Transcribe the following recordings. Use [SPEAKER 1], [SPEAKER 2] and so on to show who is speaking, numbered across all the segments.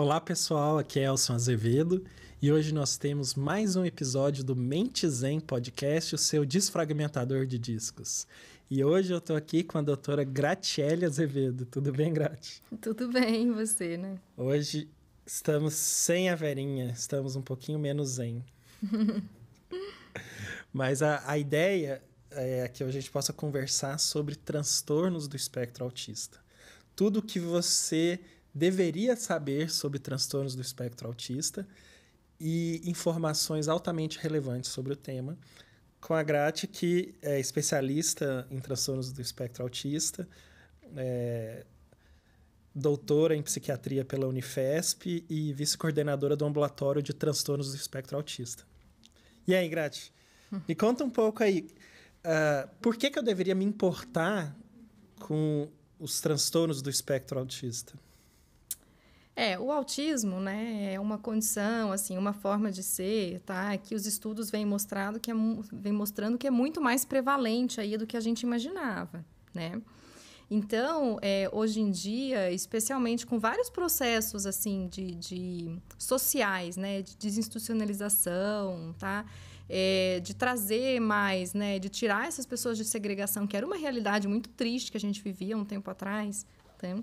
[SPEAKER 1] Olá pessoal, aqui é Elson Azevedo e hoje nós temos mais um episódio do Mente Zen Podcast, o seu desfragmentador de discos. E hoje eu estou aqui com a doutora Gratiele Azevedo. Tudo bem, Grati?
[SPEAKER 2] Tudo bem, você, né?
[SPEAKER 1] Hoje estamos sem a Verinha, estamos um pouquinho menos zen. Mas a, a ideia é que a gente possa conversar sobre transtornos do espectro autista. Tudo que você deveria saber sobre transtornos do espectro autista e informações altamente relevantes sobre o tema, com a Grati, que é especialista em transtornos do espectro autista, é, doutora em psiquiatria pela Unifesp e vice-coordenadora do ambulatório de transtornos do espectro autista. E aí, Grati, hum. me conta um pouco aí, uh, por que, que eu deveria me importar com os transtornos do espectro autista?
[SPEAKER 2] É, o autismo, né, é uma condição, assim, uma forma de ser, tá? É que os estudos vêm mostrando que é, vem mostrando que é muito mais prevalente aí do que a gente imaginava, né? Então, é, hoje em dia, especialmente com vários processos, assim, de, de sociais, né, de desinstitucionalização, tá? É, de trazer mais, né, de tirar essas pessoas de segregação, que era uma realidade muito triste que a gente vivia um tempo atrás, tá?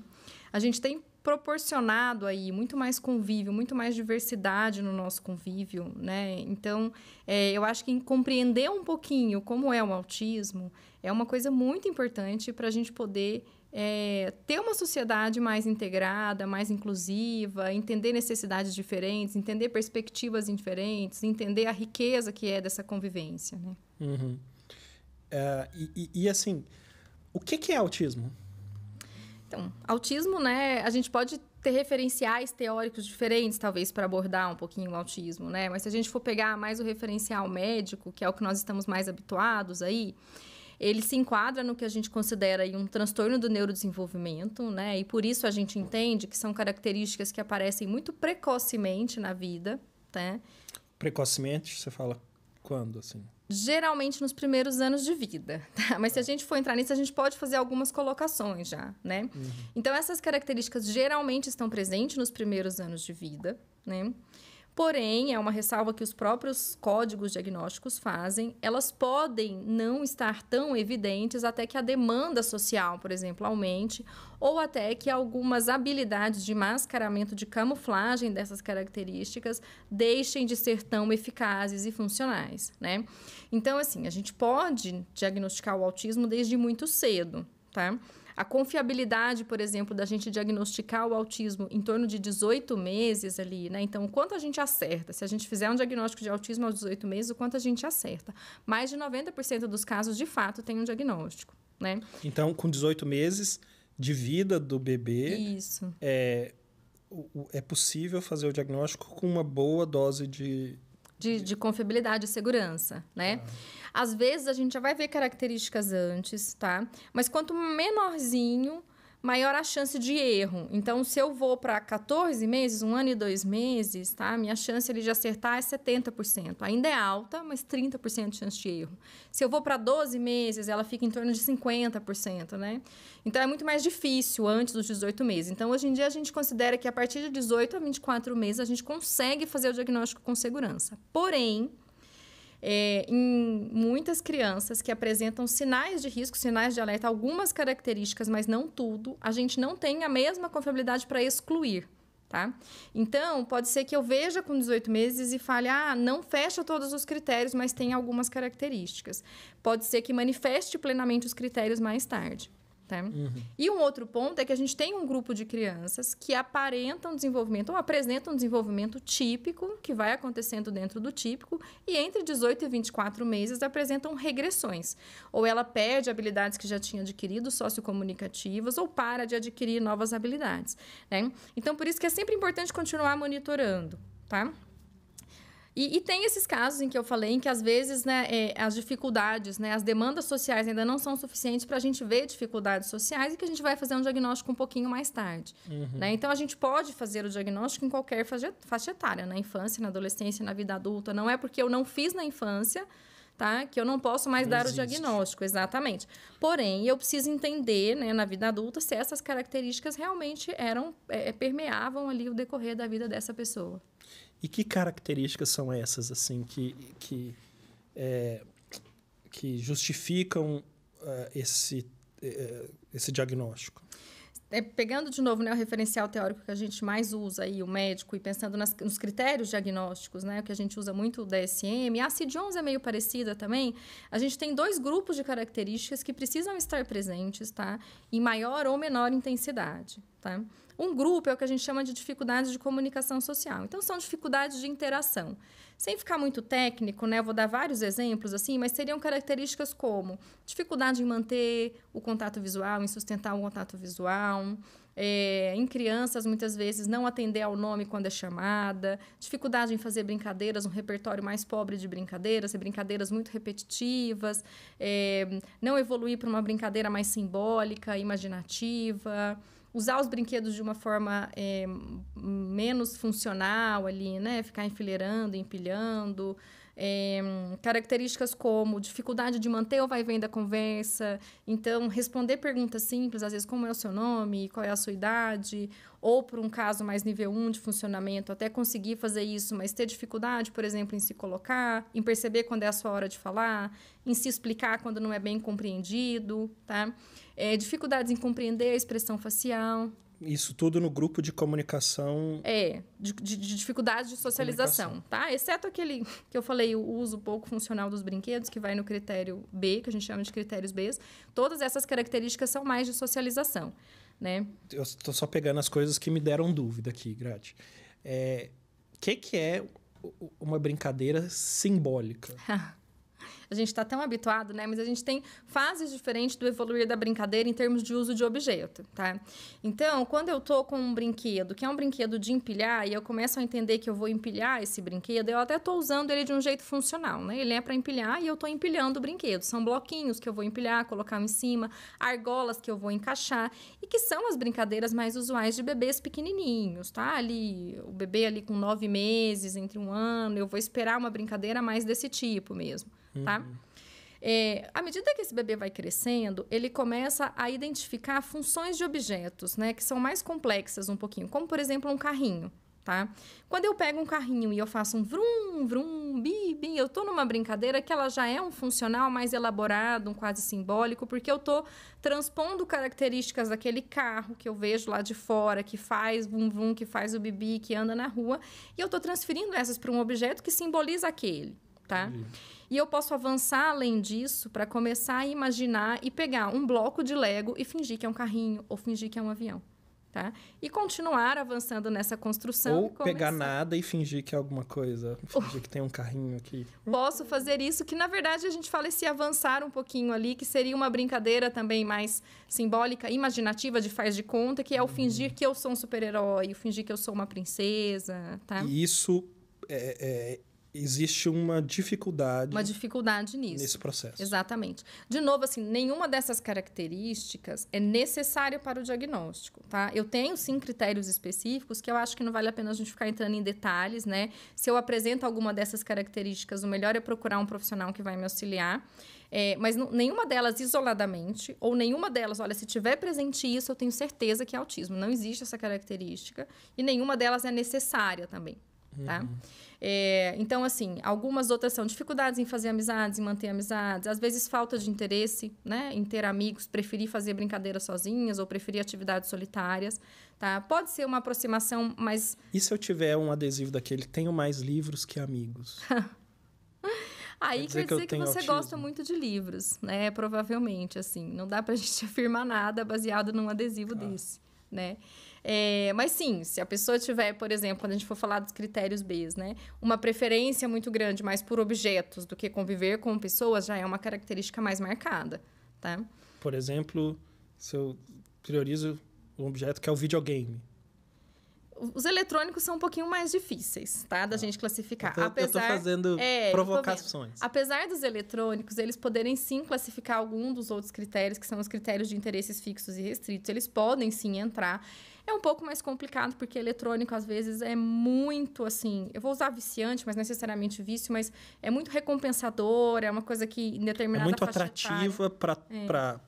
[SPEAKER 2] A gente tem proporcionado aí muito mais convívio, muito mais diversidade no nosso convívio, né? Então, é, eu acho que compreender um pouquinho como é o autismo é uma coisa muito importante para a gente poder é, ter uma sociedade mais integrada, mais inclusiva, entender necessidades diferentes, entender perspectivas diferentes, entender a riqueza que é dessa convivência, né?
[SPEAKER 1] Uhum. Uh, e, e, e, assim, o que, que é autismo? Então,
[SPEAKER 2] autismo, né? A gente pode ter referenciais teóricos diferentes, talvez, para abordar um pouquinho o autismo, né? Mas se a gente for pegar mais o referencial médico, que é o que nós estamos mais habituados aí, ele se enquadra no que a gente considera um transtorno do neurodesenvolvimento, né? E por isso a gente entende que são características que aparecem muito precocemente na vida, né?
[SPEAKER 1] Precocemente, você fala quando, assim?
[SPEAKER 2] geralmente nos primeiros anos de vida. Tá? Mas se a é. gente for entrar nisso, a gente pode fazer algumas colocações já, né? Uhum. Então essas características geralmente estão presentes nos primeiros anos de vida, né? Porém, é uma ressalva que os próprios códigos diagnósticos fazem, elas podem não estar tão evidentes até que a demanda social, por exemplo, aumente, ou até que algumas habilidades de mascaramento, de camuflagem dessas características deixem de ser tão eficazes e funcionais, né? Então, assim, a gente pode diagnosticar o autismo desde muito cedo, tá? A confiabilidade, por exemplo, da gente diagnosticar o autismo em torno de 18 meses ali, né? Então, o quanto a gente acerta? Se a gente fizer um diagnóstico de autismo aos 18 meses, o quanto a gente acerta? Mais de 90% dos casos, de fato, tem um diagnóstico, né?
[SPEAKER 1] Então, com 18 meses de vida do bebê, Isso. É, é possível fazer o diagnóstico com uma boa dose de
[SPEAKER 2] de, de confiabilidade e segurança, né? Ah. Às vezes a gente já vai ver características antes, tá? Mas quanto menorzinho, maior a chance de erro. Então, se eu vou para 14 meses, um ano e dois meses, tá? Minha chance ali, de acertar é 70%. Ainda é alta, mas 30% de chance de erro. Se eu vou para 12 meses, ela fica em torno de 50%, né? Então, é muito mais difícil antes dos 18 meses. Então, hoje em dia, a gente considera que a partir de 18 a 24 meses, a gente consegue fazer o diagnóstico com segurança. Porém, é, em muitas crianças que apresentam sinais de risco, sinais de alerta, algumas características, mas não tudo, a gente não tem a mesma confiabilidade para excluir. Tá? Então, pode ser que eu veja com 18 meses e fale: ah, não fecha todos os critérios, mas tem algumas características. Pode ser que manifeste plenamente os critérios mais tarde. Né? Uhum. E um outro ponto é que a gente tem um grupo de crianças que aparentam desenvolvimento ou apresentam um desenvolvimento típico, que vai acontecendo dentro do típico, e entre 18 e 24 meses apresentam regressões. Ou ela perde habilidades que já tinha adquirido, sociocomunicativas, ou para de adquirir novas habilidades. Né? Então, por isso que é sempre importante continuar monitorando. Tá? E, e, tem esses casos em que eu falei, em que às vezes né, é, as dificuldades, né, as demandas sociais ainda não são suficientes para a gente ver dificuldades sociais e que a gente vai fazer um diagnóstico um pouquinho mais tarde. Uhum. Né? Então, a gente pode fazer o diagnóstico em qualquer faixa, etária, na infância, na adolescência, na vida adulta. Não é porque eu não fiz na infância tá? Que eu não posso mais dar o diagnóstico, exatamente. Porém, eu preciso entender, né, na vida adulta, se essas características realmente eram é, permeavam ali o decorrer da vida dessa pessoa.
[SPEAKER 1] E que características são essas assim que, que, é, que justificam uh, esse, uh, esse diagnóstico?
[SPEAKER 2] É, pegando de novo né, o referencial teórico que a gente mais usa aí, o médico, e pensando nas, nos critérios diagnósticos, né, que a gente usa muito o DSM, a CID-11 é meio parecida também. A gente tem dois grupos de características que precisam estar presentes, tá? Em maior ou menor intensidade. Tá? Um grupo é o que a gente chama de dificuldades de comunicação social. Então, são dificuldades de interação. Sem ficar muito técnico, né? Eu vou dar vários exemplos assim, mas seriam características como dificuldade em manter o contato visual, em sustentar o contato visual. É, em crianças, muitas vezes, não atender ao nome quando é chamada, dificuldade em fazer brincadeiras, um repertório mais pobre de brincadeiras, ser brincadeiras muito repetitivas, é, não evoluir para uma brincadeira mais simbólica, imaginativa usar os brinquedos de uma forma é, menos funcional ali, né? Ficar enfileirando, empilhando. É, características como dificuldade de manter ou vai vem da conversa. Então, responder perguntas simples, às vezes, como é o seu nome, qual é a sua idade, ou por um caso mais nível 1 de funcionamento, até conseguir fazer isso, mas ter dificuldade, por exemplo, em se colocar, em perceber quando é a sua hora de falar, em se explicar quando não é bem compreendido, tá? é, dificuldades em compreender a expressão facial.
[SPEAKER 1] Isso tudo no grupo de comunicação.
[SPEAKER 2] É, de, de, de dificuldades de socialização, tá? Exceto aquele que eu falei, o uso pouco funcional dos brinquedos, que vai no critério B, que a gente chama de critérios B. Todas essas características são mais de socialização, né?
[SPEAKER 1] Eu estou só pegando as coisas que me deram dúvida aqui, Grati. O é, que, que é uma brincadeira simbólica?
[SPEAKER 2] a gente está tão habituado, né? Mas a gente tem fases diferentes do evoluir da brincadeira em termos de uso de objeto, tá? Então, quando eu tô com um brinquedo, que é um brinquedo de empilhar, e eu começo a entender que eu vou empilhar esse brinquedo, eu até tô usando ele de um jeito funcional, né? Ele é para empilhar e eu tô empilhando o brinquedo. São bloquinhos que eu vou empilhar, colocar em cima, argolas que eu vou encaixar e que são as brincadeiras mais usuais de bebês pequenininhos, tá? Ali, o bebê ali com nove meses, entre um ano, eu vou esperar uma brincadeira mais desse tipo mesmo tá? Uhum. É, à medida que esse bebê vai crescendo, ele começa a identificar funções de objetos, né? Que são mais complexas um pouquinho, como por exemplo um carrinho. Tá? Quando eu pego um carrinho e eu faço um vrum, vrum, bi, bi, eu estou numa brincadeira que ela já é um funcional mais elaborado, um quase simbólico, porque eu estou transpondo características daquele carro que eu vejo lá de fora, que faz vum, vum, que faz o bibi, que anda na rua, e eu estou transferindo essas para um objeto que simboliza aquele, tá? Uhum. E eu posso avançar além disso para começar a imaginar e pegar um bloco de Lego e fingir que é um carrinho ou fingir que é um avião. Tá? E continuar avançando nessa construção. Ou pegar
[SPEAKER 1] nada e fingir que é alguma coisa, fingir que tem um carrinho aqui.
[SPEAKER 2] Posso fazer isso, que na verdade a gente fala esse avançar um pouquinho ali, que seria uma brincadeira também mais simbólica, imaginativa, de faz de conta, que é o fingir que eu sou um super-herói, o fingir que eu sou uma princesa, tá? E
[SPEAKER 1] isso é, é, existe uma dificuldade. Uma
[SPEAKER 2] dificuldade nisso. Nesse processo. Exatamente. De novo, assim, nenhuma dessas características é necessária para o diagnóstico, tá? Eu tenho sim critérios específicos que eu acho que não vale a pena a gente ficar entrando em detalhes, né? Se eu apresento alguma dessas características, o melhor é procurar um profissional que vai me auxiliar. É, mas nenhuma delas isoladamente, ou nenhuma delas, olha, se tiver presente isso, eu tenho certeza que é autismo. Não existe essa característica. E nenhuma delas é necessária também, tá? uhum. tá? É, então, assim, algumas outras são dificuldades em fazer amizades, em manter amizades, às vezes falta de interesse, né? Em ter amigos, preferir fazer brincadeiras sozinhas ou preferir atividades solitárias, tá? Pode ser uma aproximação mas
[SPEAKER 1] E se eu tiver um adesivo daquele, tenho mais livros que amigos?
[SPEAKER 2] Aí quer dizer, quer dizer que, que você autismo. gosta muito de livros, né? Provavelmente, assim. Não dá pra gente afirmar nada baseado num adesivo ah. desse, né? É, mas sim, se a pessoa tiver, por exemplo, quando a gente for falar dos critérios B, né? Uma preferência muito grande mais por objetos do que conviver com pessoas já é uma característica mais marcada, tá?
[SPEAKER 1] Por exemplo, se eu priorizo um objeto que é o videogame,
[SPEAKER 2] os eletrônicos são um pouquinho mais difíceis, tá? Da ah, gente classificar. Eu tô, Apesar, eu tô fazendo é, provocações. Tô Apesar dos eletrônicos, eles poderem sim classificar algum dos outros critérios, que são os critérios de interesses fixos e restritos, eles podem sim entrar. É um pouco mais complicado, porque eletrônico, às vezes, é muito assim. Eu vou usar viciante, mas necessariamente vício, mas é muito recompensador, é uma coisa que em determinada É muito atrativa
[SPEAKER 1] para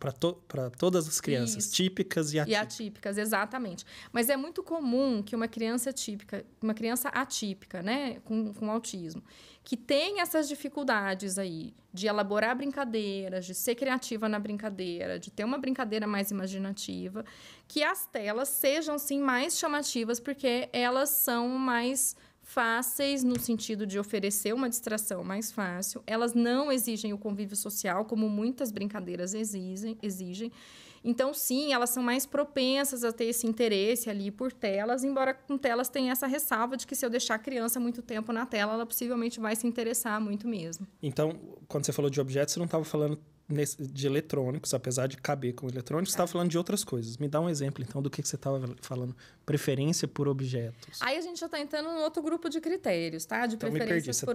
[SPEAKER 1] é. to, todas as crianças, Isso. típicas e atípicas.
[SPEAKER 2] E atípicas, exatamente. Mas é muito comum que uma criança típica, uma criança atípica, né, com, com autismo, que tem essas dificuldades aí de elaborar brincadeiras, de ser criativa na brincadeira, de ter uma brincadeira mais imaginativa, que as telas sejam sim mais chamativas porque elas são mais fáceis no sentido de oferecer uma distração mais fácil. Elas não exigem o convívio social como muitas brincadeiras exigem, exigem. Então, sim, elas são mais propensas a ter esse interesse ali por telas, embora com telas tenha essa ressalva de que se eu deixar a criança muito tempo na tela, ela possivelmente vai se interessar muito mesmo.
[SPEAKER 1] Então, quando você falou de objetos, você não estava falando de eletrônicos, apesar de caber com eletrônicos, estava tá. falando de outras coisas. Me dá um exemplo, então, do que, que você estava falando. Preferência por objetos.
[SPEAKER 2] Aí a gente já está entrando em outro grupo de critérios, tá? De então, por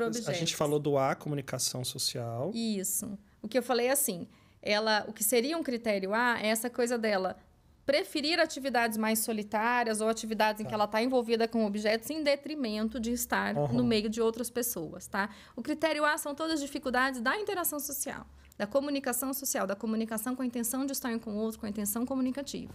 [SPEAKER 2] objetos. Tá, a gente
[SPEAKER 1] falou do A, comunicação social.
[SPEAKER 2] Isso. O que eu falei é assim, ela, o que seria um critério A é essa coisa dela preferir atividades mais solitárias ou atividades tá. em que tá. ela está envolvida com objetos em detrimento de estar uhum. no meio de outras pessoas, tá? O critério A são todas as dificuldades da interação social, da comunicação social, da comunicação com a intenção de estar com o outro, com a intenção comunicativa.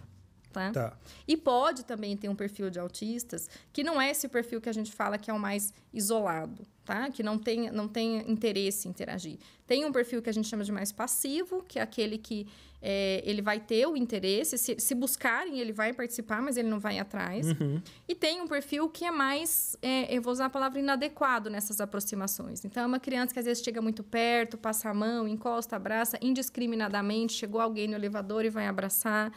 [SPEAKER 2] Tá? tá? E pode também ter um perfil de autistas que não é esse perfil que a gente fala que é o mais isolado, tá? Que não tem, não tem interesse em interagir. Tem um perfil que a gente chama de mais passivo, que é aquele que é, ele vai ter o interesse, se, se, buscarem, ele vai participar, mas ele não vai atrás. Uhum. E tem um perfil que é mais, é, eu vou usar a palavra inadequado nessas aproximações. Então, é uma criança que às vezes chega muito perto, passa a mão, encosta, abraça indiscriminadamente, chegou alguém no elevador e vai abraçar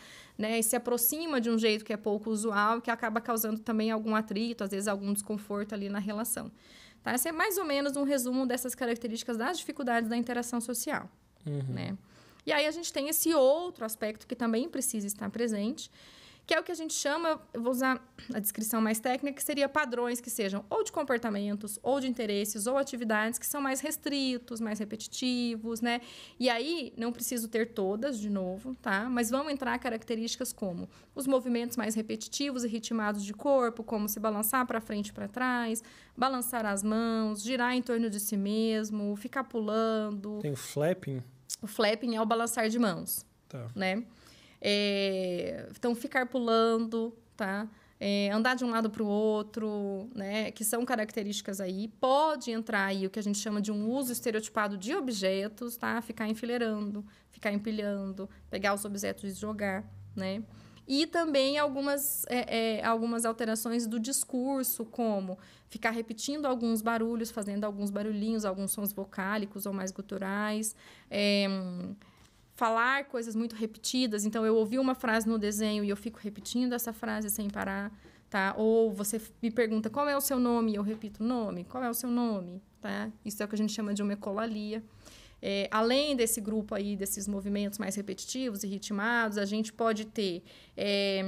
[SPEAKER 2] né, e se aproxima de um jeito que é pouco usual, que acaba causando também algum atrito, às vezes algum desconforto ali na relação. Tá? Esse é mais ou menos um resumo dessas características das dificuldades da interação social, uhum. né? E aí a gente tem esse outro aspecto que também precisa estar presente, que é o que a gente chama, vou usar a descrição mais técnica, que seria padrões que sejam ou de comportamentos, ou de interesses, ou atividades que são mais restritos, mais repetitivos, né? E aí, não preciso ter todas de novo, tá? Mas vão entrar características como os movimentos mais repetitivos e ritmados de corpo, como se balançar para frente e para trás, balançar as mãos, girar em torno de si mesmo, ficar pulando. Tem o
[SPEAKER 1] flapping.
[SPEAKER 2] O flapping é o balançar de mãos. Tá. Né? É, então, ficar pulando, tá? É, andar de um lado para o outro, né? Que são características aí. Pode entrar aí o que a gente chama de um uso estereotipado de objetos, tá? Ficar enfileirando, ficar empilhando, pegar os objetos e jogar, né? e também algumas, é, é, algumas alterações do discurso, como ficar repetindo alguns barulhos, fazendo alguns barulhinhos, alguns sons vocálicos ou mais guturais, é, falar coisas muito repetidas. Então, eu ouvi uma frase no desenho e eu fico repetindo essa frase sem parar, tá? Ou você me pergunta qual é o seu nome e eu repito nome. Qual é o seu nome, tá? Isso é o que a gente chama de uma ecolalia. É, além desse grupo aí, desses movimentos mais repetitivos e ritmados, a gente pode ter é,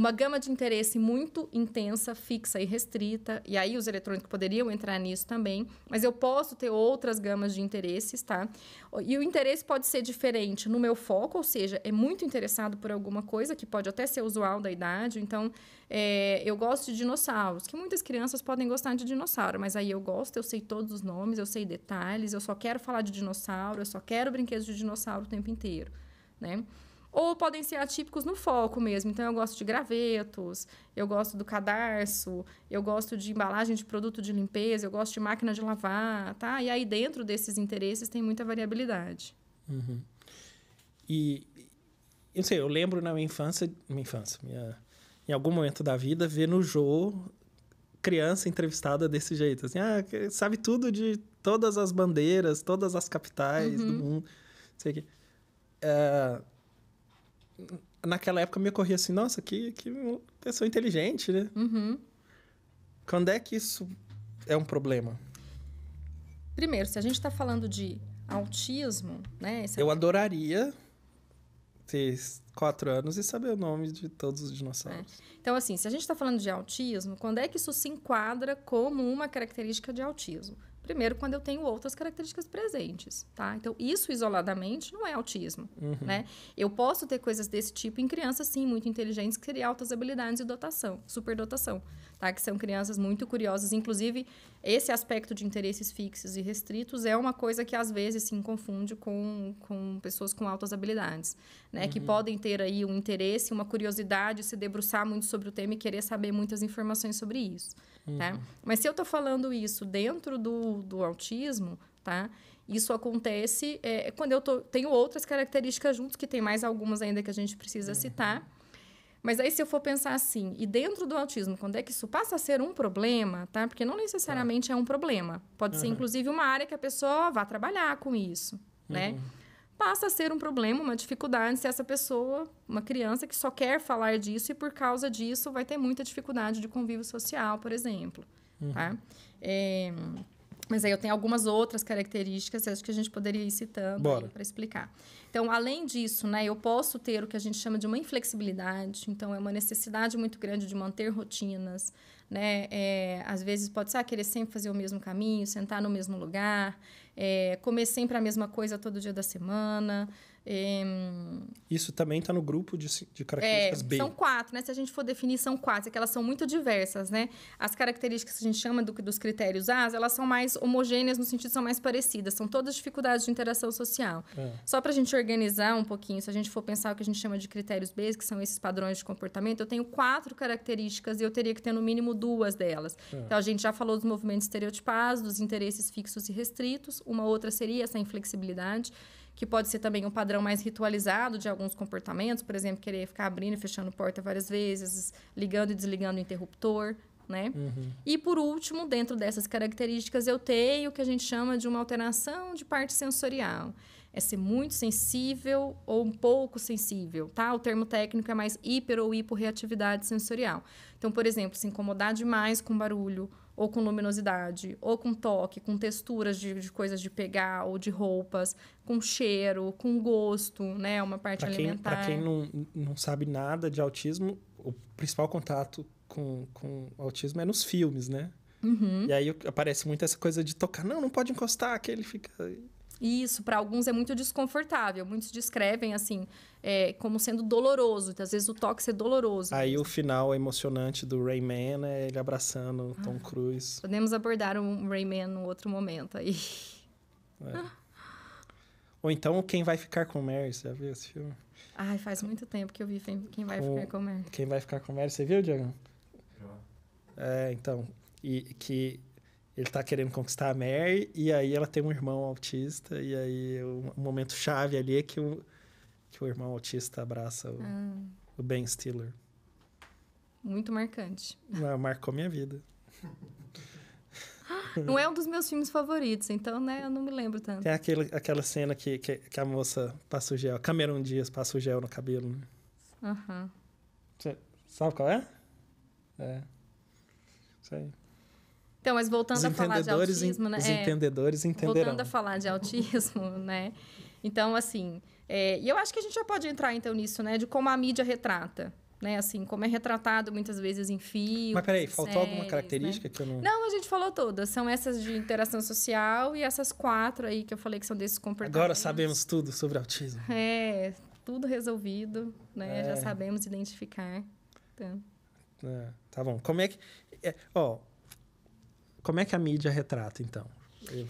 [SPEAKER 2] uma gama de interesse muito intensa, fixa e restrita, e aí os eletrônicos poderiam entrar nisso também, mas eu posso ter outras gamas de interesses, tá? E o interesse pode ser diferente no meu foco, ou seja, é muito interessado por alguma coisa, que pode até ser usual da idade, então é, eu gosto de dinossauros, que muitas crianças podem gostar de dinossauro, mas aí eu gosto, eu sei todos os nomes, eu sei detalhes, eu só quero falar de dinossauro, eu só quero brinquedos de dinossauro o tempo inteiro, né? Ou podem ser atípicos no foco mesmo. Então, eu gosto de gravetos, eu gosto do cadarço, eu gosto de embalagem de produto de limpeza, eu gosto de máquina de lavar, tá? E aí, dentro desses interesses, tem muita variabilidade.
[SPEAKER 1] Uhum. E, eu sei, eu lembro na minha infância, minha infância, minha, em algum momento da vida, ver no Jô criança entrevistada desse jeito. Assim, ah, sabe tudo de todas as bandeiras, todas as capitais uhum. do mundo. Sei que. Uh, naquela época me ocorria assim, nossa, que, que pessoa inteligente, né? Uhum. Quando é que isso é um problema?
[SPEAKER 2] Primeiro, se a gente está falando de autismo, né? Eu é...
[SPEAKER 1] adoraria ter quatro anos e saber o nome de todos os dinossauros.
[SPEAKER 2] É. Então, assim, se a gente está falando de autismo, quando é que isso se enquadra como uma característica de autismo? Primeiro, quando eu tenho outras características presentes, tá? Então, isso isoladamente não é autismo, uhum. né? Eu posso ter coisas desse tipo em crianças, sim, muito inteligentes, que criam altas habilidades e dotação, superdotação, tá? Que são crianças muito curiosas. Inclusive, esse aspecto de interesses fixos e restritos é uma coisa que, às vezes, se confunde com, com pessoas com altas habilidades, né? Uhum. Que podem ter aí um interesse, uma curiosidade, se debruçar muito sobre o tema e querer saber muitas informações sobre isso, uhum. Né? Mas se eu estou falando isso dentro do do, autismo, tá? Isso acontece é, quando eu tô, tenho outras características juntos, que tem mais algumas ainda que a gente precisa uhum. citar. Mas aí, se eu for pensar assim, e dentro do autismo, quando é que isso passa a ser um problema, tá? Porque não necessariamente tá. é um problema. Pode uhum. ser, inclusive, uma área que a pessoa vá trabalhar com isso, né? uhum. né? Passa a ser um problema, uma dificuldade, se essa pessoa, uma criança que só quer falar disso e por causa disso vai ter muita dificuldade de convívio social, por exemplo, tá? Uhum. É... Mas aí eu tenho algumas outras características, acho que a gente poderia ir citando para explicar. Então, além disso, né, eu posso ter o que a gente chama de uma inflexibilidade, então é uma necessidade muito grande de manter rotinas, né? É, às vezes pode ser ah, querer sempre fazer o mesmo caminho, sentar no mesmo lugar, é, comer sempre a mesma coisa todo dia da semana. É...
[SPEAKER 1] Isso também está no grupo de, de características é, B. São
[SPEAKER 2] quatro, né? Se a gente for definir, são quatro, é que elas são muito diversas, né? As características que a gente chama do, dos critérios A, elas são mais homogêneas no sentido são mais parecidas, são todas dificuldades de interação social. É. Só para a gente organizar um pouquinho, se a gente for pensar o que a gente chama de critérios B, que são esses padrões de comportamento, eu tenho quatro características e eu teria que ter no mínimo duas delas. É. Então a gente já falou dos movimentos estereotipados, dos interesses fixos e restritos, uma outra seria essa inflexibilidade que pode ser também um padrão mais ritualizado de alguns comportamentos, por exemplo, querer ficar abrindo e fechando porta várias vezes, ligando e desligando o interruptor, né? Uhum. E por último, dentro dessas características, eu tenho o que a gente chama de uma alteração de parte sensorial. É ser muito sensível ou um pouco sensível, tá? O termo técnico é mais hiper ou hiporreatividade sensorial. Então, por exemplo, se incomodar demais com barulho, ou com luminosidade, ou com toque, com texturas de, de coisas de pegar, ou de roupas, com cheiro, com gosto, né? Uma parte pra quem, alimentar. Para quem
[SPEAKER 1] não, não sabe nada de autismo, o principal contato com, com autismo é nos filmes, né? Uhum. E aí aparece muito essa coisa de tocar. Não, não pode encostar, que ele fica
[SPEAKER 2] isso, para alguns, é muito desconfortável. Muitos descrevem, assim, é, como sendo doloroso. Então, às vezes o toque ser doloroso.
[SPEAKER 1] Aí o final emocionante do Rayman é ele abraçando o Tom ah. Cruise.
[SPEAKER 2] Podemos abordar o um Rayman no outro momento aí. É.
[SPEAKER 1] Ou então Quem Vai Ficar com Mary, você já viu esse filme?
[SPEAKER 2] Ai, faz muito tempo que eu vi Quem Vai com... Ficar com Mary.
[SPEAKER 1] Quem Vai Ficar com Mary, você viu, Diego? Já. É, então. E que ele tá querendo conquistar a Mary, e aí ela tem um irmão autista, e aí o um momento chave ali é que o, que o irmão autista abraça o, ah. o Ben Stiller.
[SPEAKER 2] Muito marcante.
[SPEAKER 1] Marcou minha vida. Não
[SPEAKER 2] é um dos meus filmes favoritos, então, né, eu não me lembro tanto. Tem
[SPEAKER 1] aquele, aquela cena que, que, que a moça passa o gel, Cameron Dias passa o gel no cabelo, né? Aham. Sabe qual é? É. Isso aí.
[SPEAKER 2] Então, mas voltando a falar de autismo, né? Os é, entendedores entenderão. Voltando a falar de autismo, né? Então, assim, é, e eu acho que a gente já pode entrar então nisso, né? De como a mídia retrata. Né, assim, como é retratado muitas vezes em filmes. Mas peraí, faltou séries, alguma né? característica né? que eu não. Não, a gente falou todas. São essas de interação social e essas quatro aí que eu falei que são desses
[SPEAKER 1] comportamentos. Agora sabemos tudo sobre autismo.
[SPEAKER 2] É, tudo resolvido, né? É. Já sabemos identificar. Então.
[SPEAKER 1] É, tá bom. Como é que. É, ó, como é que a mídia retrata, então?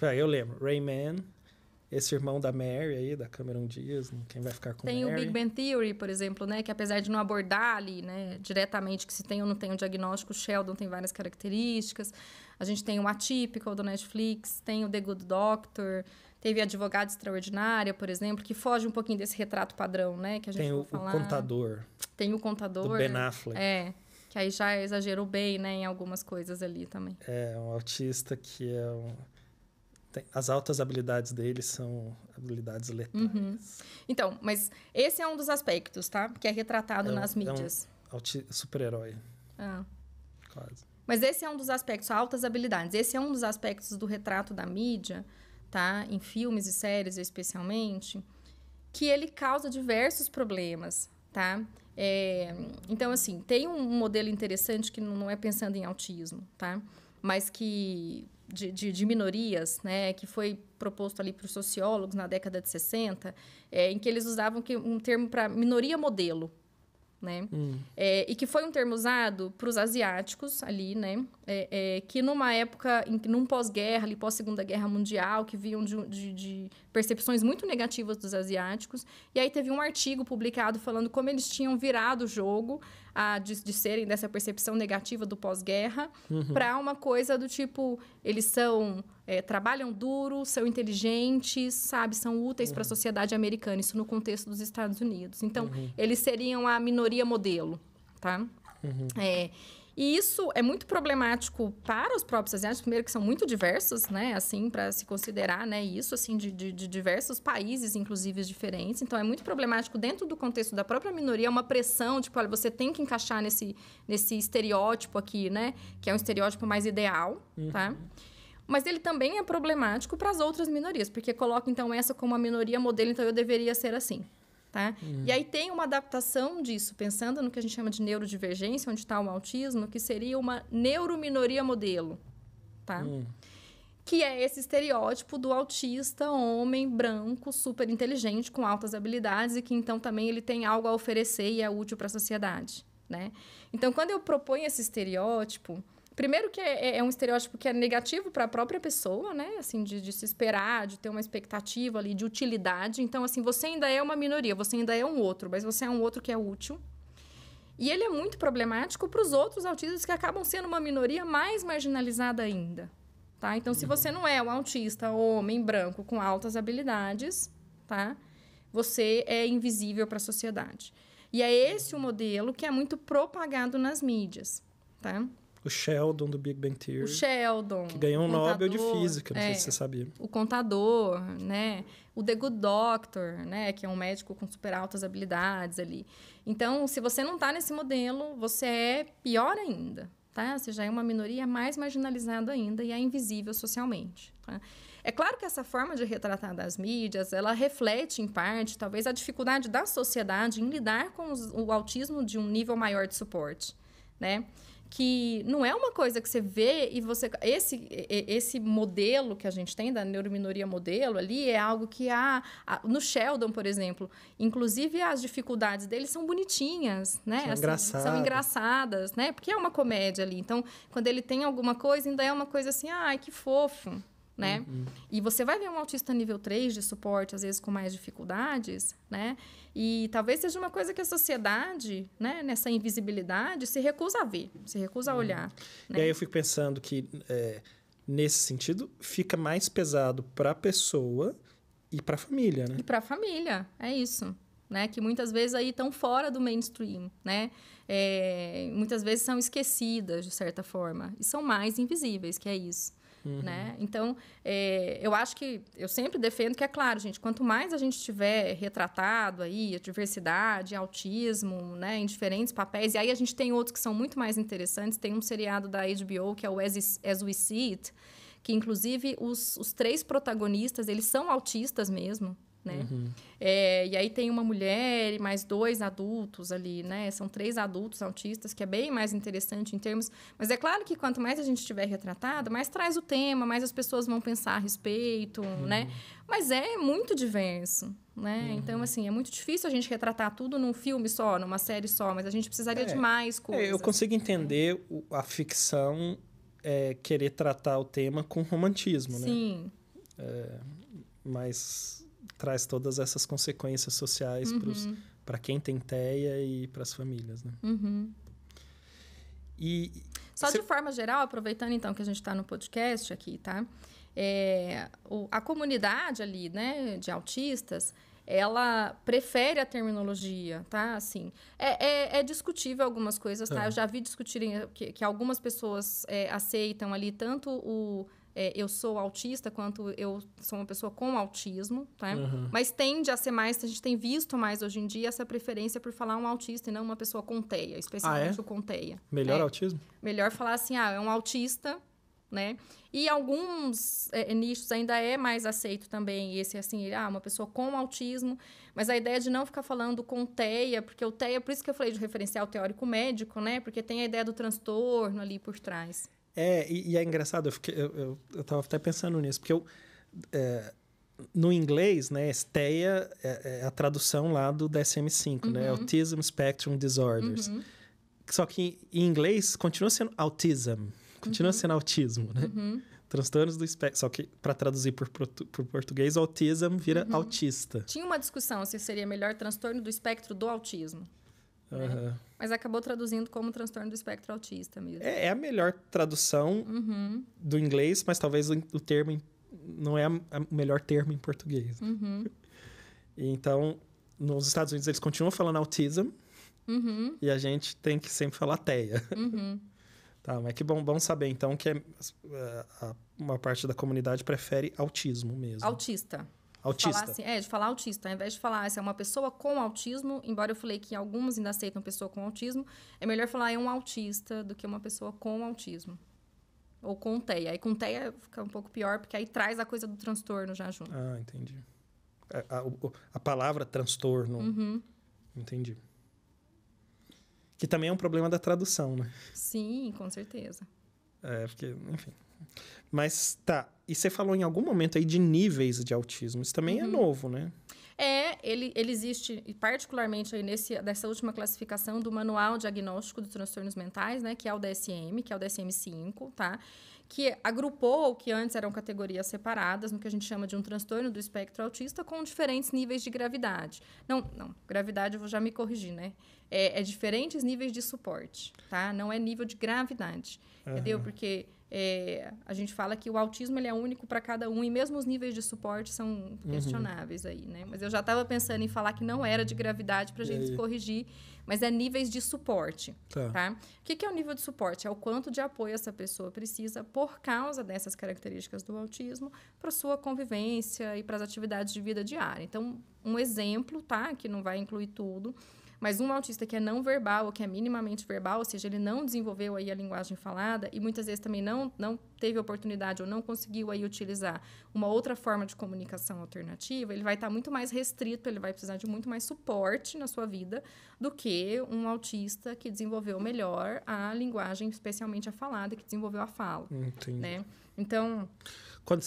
[SPEAKER 1] Eu, eu lembro, Rayman, esse irmão da Mary aí, da Cameron Diaz, quem vai ficar com Tem Mary. o Big Bang
[SPEAKER 2] Theory, por exemplo, né? Que apesar de não abordar ali, né, diretamente que se tem ou não tem o diagnóstico, o Sheldon tem várias características. A gente tem o Atípico do Netflix, tem o The Good Doctor, teve Advogada Extraordinária, por exemplo, que foge um pouquinho desse retrato padrão, né? Que a gente tem o, falar. o
[SPEAKER 1] Contador.
[SPEAKER 2] Tem o Contador. Do Ben Affleck. É. Que aí já exagerou bem, né, em algumas coisas ali também.
[SPEAKER 1] É, um autista que é um... Tem... as altas habilidades dele são habilidades letais.
[SPEAKER 2] Uhum. Então, mas esse é um dos aspectos, tá? Que é retratado é um, nas mídias.
[SPEAKER 1] É um auti... super-herói. Ah. Quase.
[SPEAKER 2] Mas esse é um dos aspectos, altas habilidades. Esse é um dos aspectos do retrato da mídia, tá? Em filmes e séries, especialmente, que ele causa diversos problemas, tá? É, então, assim, tem um modelo interessante que não é pensando em autismo, tá? Mas que de, de, de, minorias, né, que foi proposto ali para os sociólogos na década de 60, é, em que eles usavam que, um termo para minoria modelo, né? Hum. É, e que foi um termo usado para os asiáticos ali, né? é, é, que numa época, em, num pós-guerra, ali pós-segunda guerra mundial, que vinham de, de, de, percepções muito negativas dos asiáticos, e aí teve um artigo publicado falando como eles tinham virado o jogo a, de, de serem dessa percepção negativa do pós-guerra uhum. para uma coisa do tipo eles são é, trabalham duro, são inteligentes, sabe, são úteis uhum. para a sociedade americana. Isso no contexto dos Estados Unidos. Então uhum. eles seriam a minoria modelo, tá? Uhum. É, e isso é muito problemático para os próprios asiáticos, primeiro que são muito diversos, né? Assim, para se considerar, né? Isso, assim, de, de, de, diversos países, inclusive, diferentes. Então, é muito problemático dentro do contexto da própria minoria, uma pressão, tipo, olha, você tem que encaixar nesse, nesse estereótipo aqui, né? Que é um estereótipo mais ideal, uhum. tá? Mas ele também é problemático para as outras minorias, porque coloca, então, essa como a minoria modelo, então eu deveria ser assim. Tá? Uhum. E aí tem uma adaptação disso, pensando no que a gente chama de neurodivergência, onde está o autismo, que seria uma neurominoria modelo. Tá? Uhum. Que é esse estereótipo do autista, homem, branco, super inteligente, com altas habilidades e que então também ele tem algo a oferecer e é útil para a sociedade. Né? Então, quando eu proponho esse estereótipo, Primeiro que é, é, é um estereótipo que é negativo para a própria pessoa, né? Assim, de, de, se esperar, de ter uma expectativa ali, de utilidade. Então, assim, você ainda é uma minoria, você ainda é um outro, mas você é um outro que é útil. E ele é muito problemático para os outros autistas que acabam sendo uma minoria mais marginalizada ainda, tá? Então, se uhum. você não é um autista, homem, branco, com altas habilidades, tá? Você é invisível para a sociedade. E é esse o modelo que é muito propagado nas mídias, tá?
[SPEAKER 1] O Sheldon do Big Bang Theory. O
[SPEAKER 2] Sheldon. Que ganhou um Nobel de Física, não é, sei se é, você sabia. O contador, né? O The Good Doctor, né? Que é um médico com super altas habilidades ali. Então, se você não está nesse modelo, você é pior ainda, tá? Você já é uma minoria mais marginalizada ainda e é invisível socialmente, tá? É claro que essa forma de retratar das mídias, ela reflete em parte, talvez, a dificuldade da sociedade em lidar com os, o autismo de um nível maior de suporte, né? que não é uma coisa que você vê e você esse esse modelo que a gente tem da neurominoria modelo ali é algo que há no Sheldon por exemplo inclusive as dificuldades dele são bonitinhas né são, assim, engraçadas. são engraçadas né porque é uma comédia ali então quando ele tem alguma coisa ainda é uma coisa assim ai que fofo né? Uhum. E você vai ver um autista nível 3 de suporte, às vezes com mais dificuldades, né? E talvez seja uma coisa que a sociedade, né, nessa invisibilidade, se recusa a ver, se recusa a uhum. olhar. Hum.
[SPEAKER 1] Né? E aí eu fico pensando que, é, nesse sentido, fica mais pesado para a pessoa e para a família, né? E
[SPEAKER 2] para a família, é isso. Né, que muitas vezes aí estão fora do mainstream, né? É, muitas vezes são esquecidas de certa forma e são mais invisíveis, que é isso. Uhum. Né? Então, é, eu acho que eu sempre defendo que é claro, gente, quanto mais a gente tiver retratado aí a diversidade, autismo, né, em diferentes papéis, e aí a gente tem outros que são muito mais interessantes. Tem um seriado da HBO que é o As, As We See It, que inclusive os, os três protagonistas eles são autistas mesmo, né? Uhum. É, e aí tem uma mulher e mais dois adultos ali, né? São três adultos autistas, que é bem mais interessante em termos. Mas é claro que quanto mais a gente tiver retratado, mais traz o tema, mais as pessoas vão pensar a respeito, uhum. né? Mas é muito diverso, né? Uhum. Então, assim, é muito difícil a gente retratar tudo num filme só, numa série só, mas a gente precisaria é, de mais é, coisas. eu consigo
[SPEAKER 1] entender é. a ficção é, querer tratar o tema com romantismo, Sim. né? Sim. mas traz todas essas consequências sociais uhum. para quem tem TEA e para as famílias, né? Uhum. E só de
[SPEAKER 2] forma geral, aproveitando então que a gente está no podcast aqui, tá? É, o, a comunidade ali, né, de autistas, ela prefere a terminologia, tá? Assim, é, é, é discutível algumas coisas, tá? É. Eu já vi discutirem que, que algumas pessoas é, aceitam ali tanto o é, eu sou autista, quanto eu sou uma pessoa com autismo, tá? Uhum. Mas tende a ser mais, a gente tem visto mais hoje em dia essa preferência por falar um autista e não uma pessoa com TEA, especialmente ah, é? o com TEA. Melhor é, autismo? Melhor falar assim, ah, é um autista, né? E alguns é, é, nichos ainda é mais aceito também esse assim, ah, uma pessoa com autismo, mas a ideia de não ficar falando com TEA, porque o TEA, por isso que eu falei de referencial teórico médico, né? Porque tem a ideia do transtorno ali por trás.
[SPEAKER 1] É, e, e é engraçado, eu, fiquei, eu, eu, eu tava até pensando nisso, porque eu. É, no inglês, né, STEA é, é, a tradução lá do DSM-5, né, uhum. né? Autism Spectrum Disorders. Uhum. Só que em inglês continua sendo autism, continua uhum. sendo autismo, né? Uhum. transtornos do espectro. Só que para traduzir por, por português, autismo vira uhum. autista.
[SPEAKER 2] Tinha uma discussão se seria melhor transtorno do espectro do autismo. Né? Mas acabou traduzindo como transtorno do espectro autista mesmo. É,
[SPEAKER 1] é a melhor tradução uhum. do inglês, mas talvez o, o termo não é o melhor termo em português. Uhum. então, nos Estados Unidos eles continuam falando autism uhum. e a gente tem que sempre falar teia. Uhum. tá, mas que bom, bom saber então que é, a, é, a, uma parte da comunidade prefere autismo mesmo.
[SPEAKER 2] Autista. Autista. Assim, é, de falar autista. Ao invés de falar, essa ah, é uma pessoa com autismo, embora eu falei que alguns ainda aceitam pessoa com autismo, é melhor falar é um autista do que uma pessoa com autismo. Ou com TEA. Aí com TEA fica um pouco pior, porque aí traz a coisa do transtorno já junto.
[SPEAKER 1] Ah, entendi. É, a, a, a palavra transtorno. Uhum. Entendi. Que também é um problema da tradução, né?
[SPEAKER 2] Sim, com certeza.
[SPEAKER 1] É, porque, enfim, mas tá, e você falou em algum momento aí de níveis de autismo. Isso também é uhum. é novo, né?
[SPEAKER 2] É, ele, ele existe, particularmente aí nesse, nessa última classificação do Manual Diagnóstico dos Transtornos Mentais, né? Que é o DSM, que é o DSM-5, tá? que agrupou o que antes eram categorias separadas, no que a gente chama de um transtorno do espectro autista, com diferentes níveis de gravidade. Não, não, gravidade eu vou já me corrigir, né? É, é diferentes níveis de suporte, tá? Não é nível de gravidade, uhum. entendeu? Porque é, a gente fala que o autismo ele é único para cada um e mesmo os níveis de suporte são uhum. questionáveis uhum. aí, né? Mas eu já estava pensando em falar que não era de gravidade para a gente corrigir, mas é níveis de suporte, tá. tá? O que, que é o nível de suporte? É o quanto de apoio essa pessoa precisa por causa dessas características do autismo para sua convivência e para as atividades de vida diária. Então, um exemplo, tá? Que não vai incluir tudo mas um autista que é não verbal ou que é minimamente verbal, ou seja, ele não desenvolveu aí a linguagem falada e muitas vezes também não, não teve oportunidade ou não conseguiu aí utilizar uma outra forma de comunicação alternativa, ele vai estar tá muito mais restrito, ele vai precisar de muito mais suporte na sua vida do que um autista que desenvolveu melhor a linguagem, especialmente a falada, que desenvolveu a fala.
[SPEAKER 1] Entendi. Né? Então. Quando,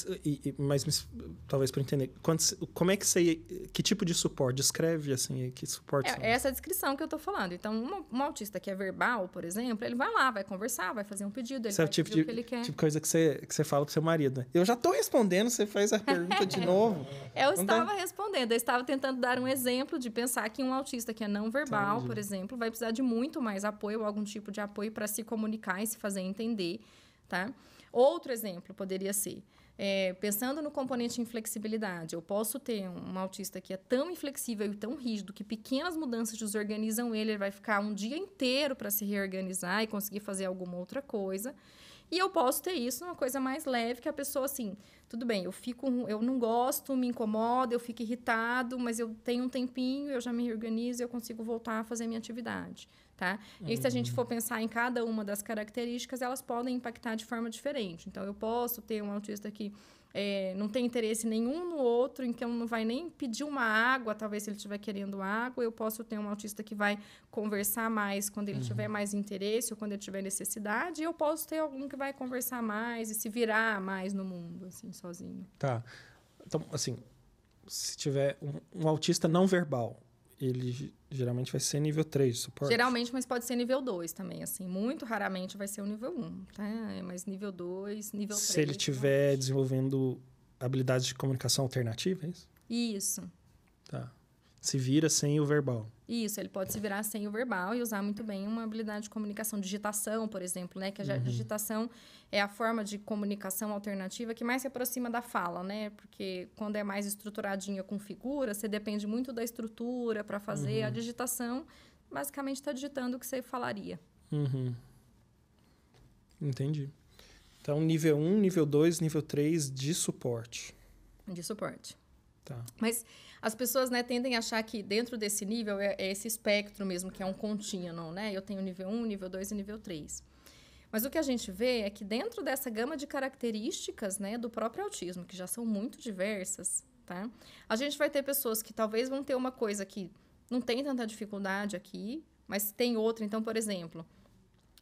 [SPEAKER 1] mas talvez para entender, quando, como é que você. Que tipo de suporte? Descreve assim, que suporte. É, é
[SPEAKER 2] essa é a descrição que eu estou falando. Então, um, um, autista que é verbal, por exemplo, ele vai lá, vai conversar, vai fazer um pedido, ele é tipo de, o que ele quer. Tipo
[SPEAKER 1] coisa que você, que você fala pro seu marido, né? Eu já estou respondendo, você faz a pergunta de novo.
[SPEAKER 2] eu não estava respondendo, eu estava tentando dar um exemplo de pensar que um autista que é não verbal, Entendi. por exemplo, vai precisar de muito mais apoio, algum tipo de apoio para se comunicar e se fazer entender, tá? Outro exemplo poderia ser, é, pensando no componente inflexibilidade, eu posso ter um, autista que é tão inflexível e tão rígido que pequenas mudanças desorganizam ele, ele vai ficar um dia inteiro para se reorganizar e conseguir fazer alguma outra coisa. E eu posso ter isso numa coisa mais leve, que a pessoa assim, tudo bem, eu fico, eu não gosto, me incomoda, eu fico irritado, mas eu tenho um tempinho, eu já me reorganizo, eu consigo voltar a fazer minha atividade tá? E se a gente uhum. for pensar em cada uma das características, elas podem impactar de forma diferente. Então, eu posso ter um autista que é, não tem interesse nenhum no outro, então não vai nem pedir uma água, talvez se ele estiver querendo água. Eu posso ter um autista que vai conversar mais quando ele uhum. tiver mais interesse ou quando ele tiver necessidade. E eu posso ter algum que vai conversar mais e se virar mais no mundo, assim, sozinho.
[SPEAKER 1] Tá. Então, assim, se tiver um, um autista não verbal, ele geralmente vai ser nível 3 de suporte. Geralmente,
[SPEAKER 2] mas pode ser nível 2 também, assim. Muito raramente vai ser o nível 1, tá? É mas nível 2, nível 3... Se ele estiver
[SPEAKER 1] desenvolvendo habilidades de comunicação alternativa, é isso? Isso. Tá se vira sem o verbal.
[SPEAKER 2] Isso, ele pode se virar sem o verbal e usar muito bem uma habilidade de comunicação, digitação, por exemplo, né? Que a uhum. digitação é a forma de comunicação alternativa que mais se aproxima da fala, né? Porque quando é mais estruturadinha com figura, você depende muito da estrutura para fazer. Uhum. A digitação basicamente está digitando o que você falaria.
[SPEAKER 1] Uhum. Entendi. Então, nível 1, nível 2, nível 3 de suporte.
[SPEAKER 2] De suporte. Tá. Mas as pessoas, né, tendem a achar que dentro desse nível é, é esse espectro mesmo, que é um contínuo, né? Eu tenho nível 1, nível 2 e nível 3. Mas o que a gente vê é que dentro dessa gama de características, né, do próprio autismo, que já são muito diversas, tá? A gente vai ter pessoas que talvez vão ter uma coisa que não tem tanta dificuldade aqui, mas tem outra. Então, por exemplo,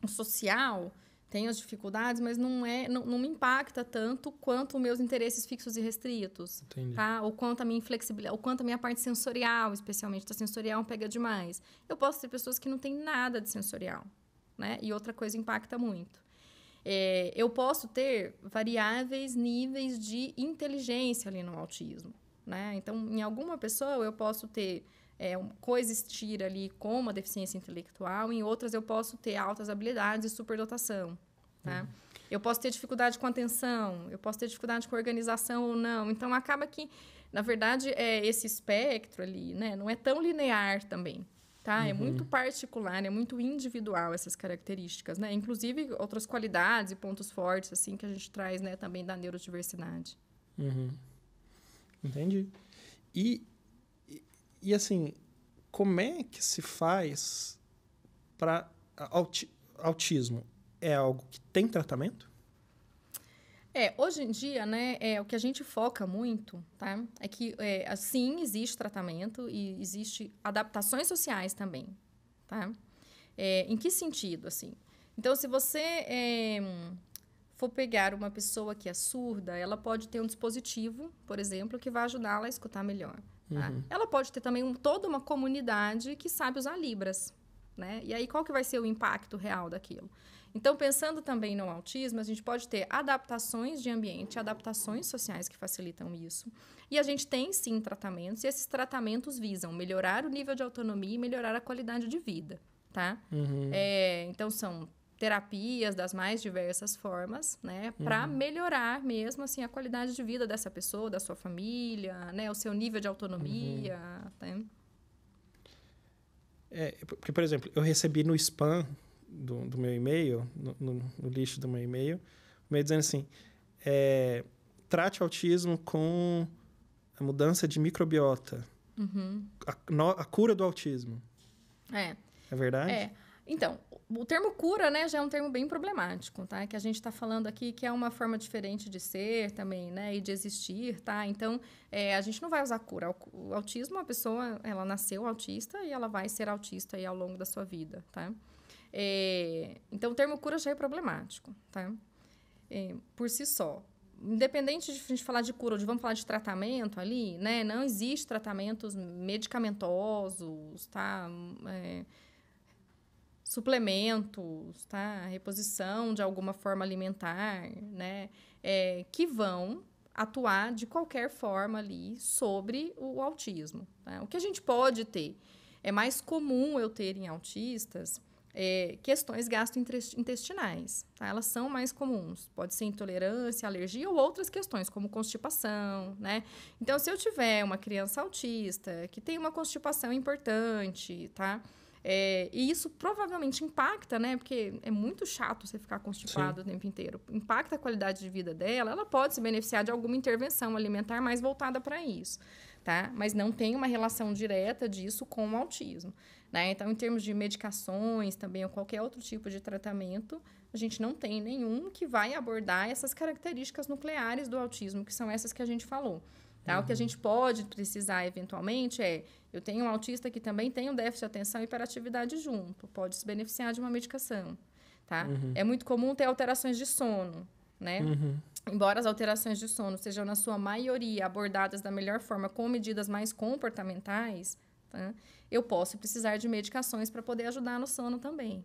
[SPEAKER 2] o social tenho as dificuldades, mas não é, não, não me impacta tanto quanto meus interesses fixos e restritos, Entendi. tá? Ou quanto a minha inflexibilidade, ou quanto a minha parte sensorial, especialmente, tá sensorial pega demais. Eu posso ter pessoas que não têm nada de sensorial, né? E outra coisa impacta muito. É, eu posso ter variáveis níveis de inteligência ali no autismo, né? Então, em alguma pessoa eu posso ter é, um, coexistir ali com uma deficiência intelectual, em outras eu posso ter altas habilidades e superdotação. né? Uhum. Eu posso ter dificuldade com atenção, eu posso ter dificuldade com organização ou não. Então acaba que, na verdade, é esse espectro ali, né, não é tão linear também. Tá? É uhum. É muito particular, é muito individual essas características, né? Inclusive outras qualidades e pontos fortes assim que a gente traz, né, também da neurodiversidade.
[SPEAKER 1] Uhum. Entendi. E e assim, como é que se faz para autismo? É algo que tem tratamento?
[SPEAKER 2] É, hoje em dia, né, é, o que a gente foca muito, tá? É que, é, sim, existe tratamento e existe adaptações sociais também, tá? É, em que sentido, assim? Então, se você é, for pegar uma pessoa que é surda, ela pode ter um dispositivo, por exemplo, que vai ajudá-la a escutar melhor. Né? Uhum. Ela pode ter também um, toda uma comunidade que sabe usar Libras. Né? E aí, qual que vai ser o impacto real daquilo? Então, pensando também no autismo, a gente pode ter adaptações de ambiente, adaptações sociais que facilitam isso. E a gente tem, sim, tratamentos, e esses tratamentos visam melhorar o nível de autonomia e melhorar a qualidade de vida, tá? Uhum. É, então, são terapias das mais diversas formas, né, para uhum. melhorar mesmo assim a qualidade de vida dessa pessoa, da sua família, né, o seu nível de autonomia, uhum. né?
[SPEAKER 1] É, porque, por exemplo, eu recebi no spam do, do meu e-mail, no, no, no, lixo do meu e-mail, meio dizendo assim: é, trate o autismo com a mudança de microbiota, uhum. a, no, a, cura do autismo. É. É verdade? É.
[SPEAKER 2] Então, o termo cura, né, já é um termo bem problemático, tá? Que a gente está falando aqui que é uma forma diferente de ser também, né, e de existir, tá? Então, é, a gente não vai usar cura. O autismo, a pessoa, ela nasceu autista e ela vai ser autista aí ao longo da sua vida, tá? É, então, o termo cura já é problemático, tá? É, por si só. Independente de a gente falar de cura ou de vamos falar de tratamento ali, né? Não existe tratamentos medicamentosos, tá? É, suplementos, tá? Reposição de alguma forma alimentar, né? É, que vão atuar de qualquer forma ali sobre o autismo. Tá? O que a gente pode ter é mais comum eu ter em autistas é, questões gastrointestinais. Tá? Elas são mais comuns. Pode ser intolerância, alergia ou outras questões, como constipação. Né? Então, se eu tiver uma criança autista que tem uma constipação importante, tá? É, e isso provavelmente impacta, né? Porque é muito chato você ficar constipado Sim. o tempo inteiro. Impacta a qualidade de vida dela. Ela pode se beneficiar de alguma intervenção alimentar mais voltada para isso, tá? Mas não tem uma relação direta disso com o autismo, né? Então, em termos de medicações também ou qualquer outro tipo de tratamento, a gente não tem nenhum que vai abordar essas características nucleares do autismo, que são essas que a gente falou. Tá? Uhum. O que a uhum. gente pode precisar eventualmente é eu tenho um autista que também tem um déficit de atenção e hiperatividade junto, pode se beneficiar de uma medicação, tá? Uhum. É muito comum ter alterações de sono, né? Uhum. Embora as alterações de sono sejam, na sua maioria, abordadas da melhor forma com medidas mais comportamentais, tá? eu posso precisar de medicações para poder ajudar no sono também.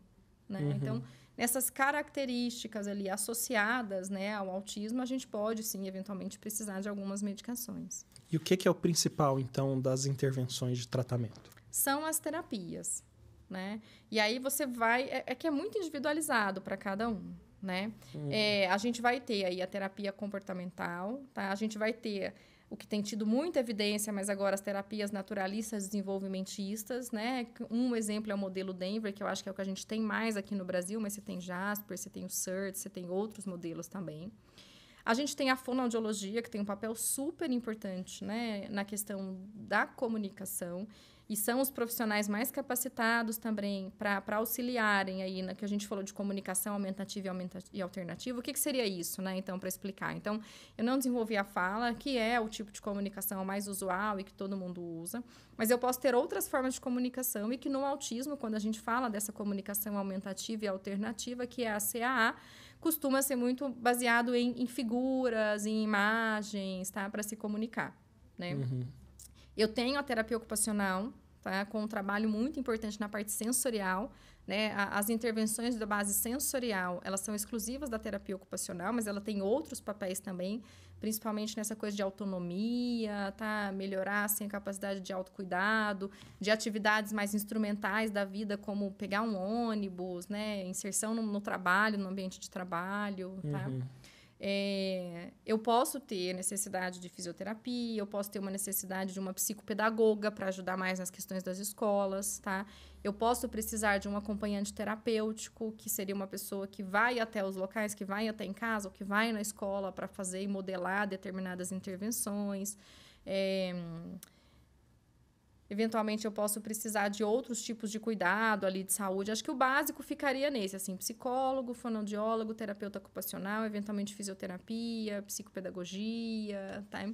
[SPEAKER 2] Né? Uhum. Então, Nessas características ali associadas né, ao autismo, a gente pode sim, eventualmente, precisar de algumas medicações.
[SPEAKER 1] E o que, é o principal, então, das intervenções de tratamento?
[SPEAKER 2] São as terapias. Né? E aí você vai. É, é que é muito individualizado para cada um. Né? Hum. É, a gente vai ter aí a terapia comportamental, tá? A gente vai ter o que tem tido muita evidência, mas agora as terapias naturalistas desenvolvimentistas, né? Um exemplo é o modelo Denver, que eu acho que é o que a gente tem mais aqui no Brasil, mas você tem Jasper, você tem o CERT, você tem outros modelos também. A gente tem a fonoaudiologia, que tem um papel super importante né, na questão da comunicação. E são os profissionais mais capacitados também para auxiliarem aí, na que a gente falou de comunicação aumentativa e, e alternativa. O que, que seria isso, né, então, para explicar? Então, eu não desenvolvi a fala, que é o tipo de comunicação mais usual e que todo mundo usa, mas eu posso ter outras formas de comunicação e que no autismo, quando a gente fala dessa comunicação aumentativa e alternativa, que é a CAA, costuma ser muito baseado em, em figuras, em imagens, tá? Para se comunicar, né? Uhum. Eu tenho a terapia ocupacional, tá? Com um trabalho muito importante na parte sensorial, né? as intervenções da base sensorial, elas são exclusivas da terapia ocupacional, mas ela tem outros papéis também, principalmente nessa coisa de autonomia, tá? melhorar assim, a capacidade de autocuidado, de atividades mais instrumentais da vida, como pegar um ônibus, né? inserção no, no trabalho, no ambiente de trabalho. Tá? Uhum. Tá? É, eu posso ter necessidade de fisioterapia, eu posso ter uma necessidade de uma psicopedagoga para ajudar mais nas questões das escolas, tá? Eu posso precisar de um acompanhante terapêutico, que seria uma pessoa que vai até os locais, que vai até em casa, ou que vai na escola para fazer e modelar determinadas intervenções. É... Eventualmente eu posso precisar de outros tipos de cuidado ali de saúde. Acho que o básico ficaria nesse, assim, psicólogo, fonoaudiólogo, terapeuta ocupacional, eventualmente fisioterapia, psicopedagogia, tá?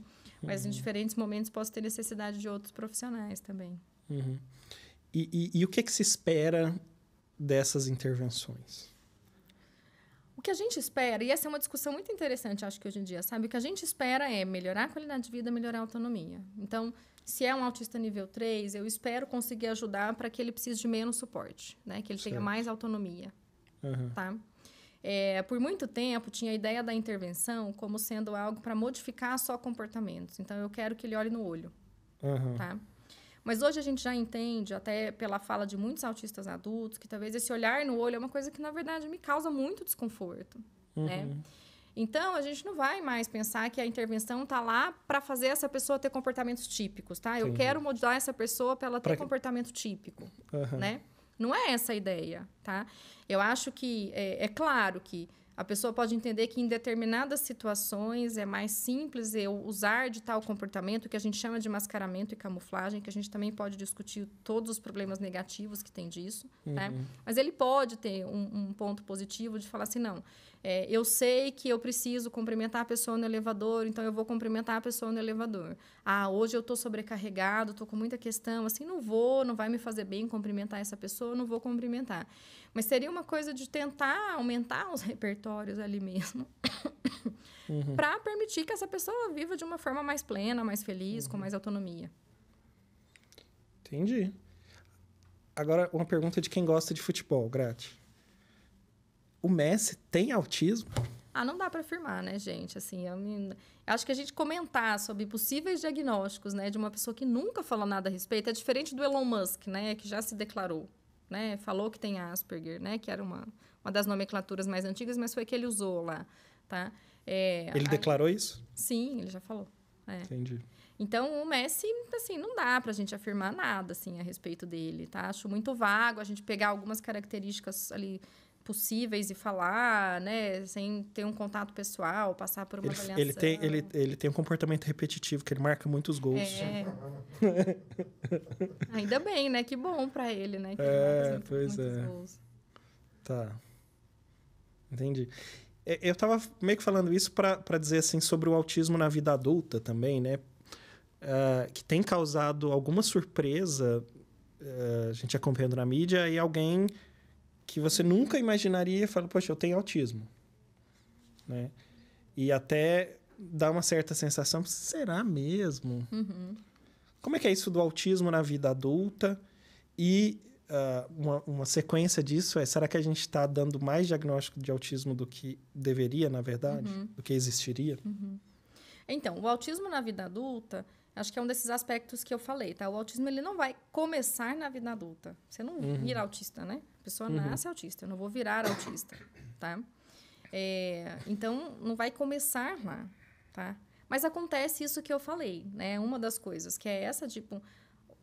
[SPEAKER 2] Mas uhum. em diferentes momentos posso ter necessidade de outros profissionais também.
[SPEAKER 1] Uhum. E, e, e o que, é que se espera dessas intervenções?
[SPEAKER 2] O que a gente espera, e essa é uma discussão muito interessante, acho que hoje em dia, sabe? O que a gente espera é melhorar a qualidade de vida, melhorar a autonomia. Então, se é um autista nível 3, eu espero conseguir ajudar para que ele precise de menos suporte, né? Que ele certo. tenha mais autonomia, uhum. tá? É, por muito tempo, tinha a ideia da intervenção como sendo algo para modificar só comportamentos. Então, eu quero que ele olhe no olho, uhum. tá? Mas hoje a gente já entende, até pela fala de muitos autistas adultos, que talvez esse olhar no olho é uma coisa que, na verdade, me causa muito desconforto, né? uhum. né? Então, a gente não vai mais pensar que a intervenção está lá para fazer essa pessoa ter comportamentos típicos, tá? Eu quero mudar essa pessoa para ela ter pra... comportamento típico, uhum. né? Não é essa a ideia, tá? Eu acho que é, é claro que a pessoa pode entender que em determinadas situações é mais simples eu usar de tal comportamento que a gente chama de mascaramento e camuflagem, que a gente também pode discutir todos os problemas negativos que tem disso, né? uhum. né? Mas ele pode ter um, um ponto positivo de falar assim, não, é, eu sei que eu preciso cumprimentar a pessoa no elevador, então eu vou cumprimentar a pessoa no elevador. Ah, hoje eu estou sobrecarregado, estou com muita questão, assim, não vou, não vai me fazer bem cumprimentar essa pessoa, não vou cumprimentar. Mas seria uma coisa de tentar aumentar os repertórios ali mesmo. Uhum. para permitir que essa pessoa viva de uma forma mais plena, mais feliz, uhum. com mais autonomia.
[SPEAKER 1] Entendi. Agora, uma pergunta de quem gosta de futebol, grátis o Messi tem autismo?
[SPEAKER 2] Ah, não dá para afirmar, né, gente? Assim, eu me... acho que a gente comentar sobre possíveis diagnósticos, né, de uma pessoa que nunca falou nada a respeito é diferente do Elon Musk, né, que já se declarou, né, falou que tem Asperger, né, que era uma, uma das nomenclaturas mais antigas, mas foi que ele usou lá, tá? É, ele a... declarou isso? Sim, ele já falou. É. Entendi. Então, o Messi, assim, não dá para a gente afirmar nada, assim, a respeito dele, tá? Acho muito vago a gente pegar algumas características ali possíveis e falar, né? Sem ter um contato pessoal, passar por uma ele, avaliação. Ele tem, ele,
[SPEAKER 1] ele tem um comportamento repetitivo, que ele marca muitos gols. É.
[SPEAKER 2] Ainda bem, né? Que bom para ele, né? Que é, ele pois é.
[SPEAKER 1] Gols. Tá. Entendi. É, eu estava meio que falando isso para dizer assim sobre o autismo na vida adulta também, né? Uh, que tem causado alguma surpresa, uh, a gente acompanhando na mídia, e alguém que você nunca imaginaria, e fala, poxa, eu tenho autismo. Né? E até dá uma certa sensação, será mesmo? Uhum. Como é que é isso do autismo na vida adulta? E uh, uma, uma, sequência disso é, será que a gente está dando mais diagnóstico de autismo do que deveria, na verdade? Uhum. Do que existiria? Uhum.
[SPEAKER 2] Então, o autismo na vida adulta, acho que é um desses aspectos que eu falei, tá? O autismo ele não vai começar na vida adulta. Você não uhum. vira autista, né? A pessoa uhum. nasce autista, eu não vou virar autista, tá? É, então, não vai começar lá, tá? Mas acontece isso que eu falei, né? Uma das coisas, que é essa, tipo,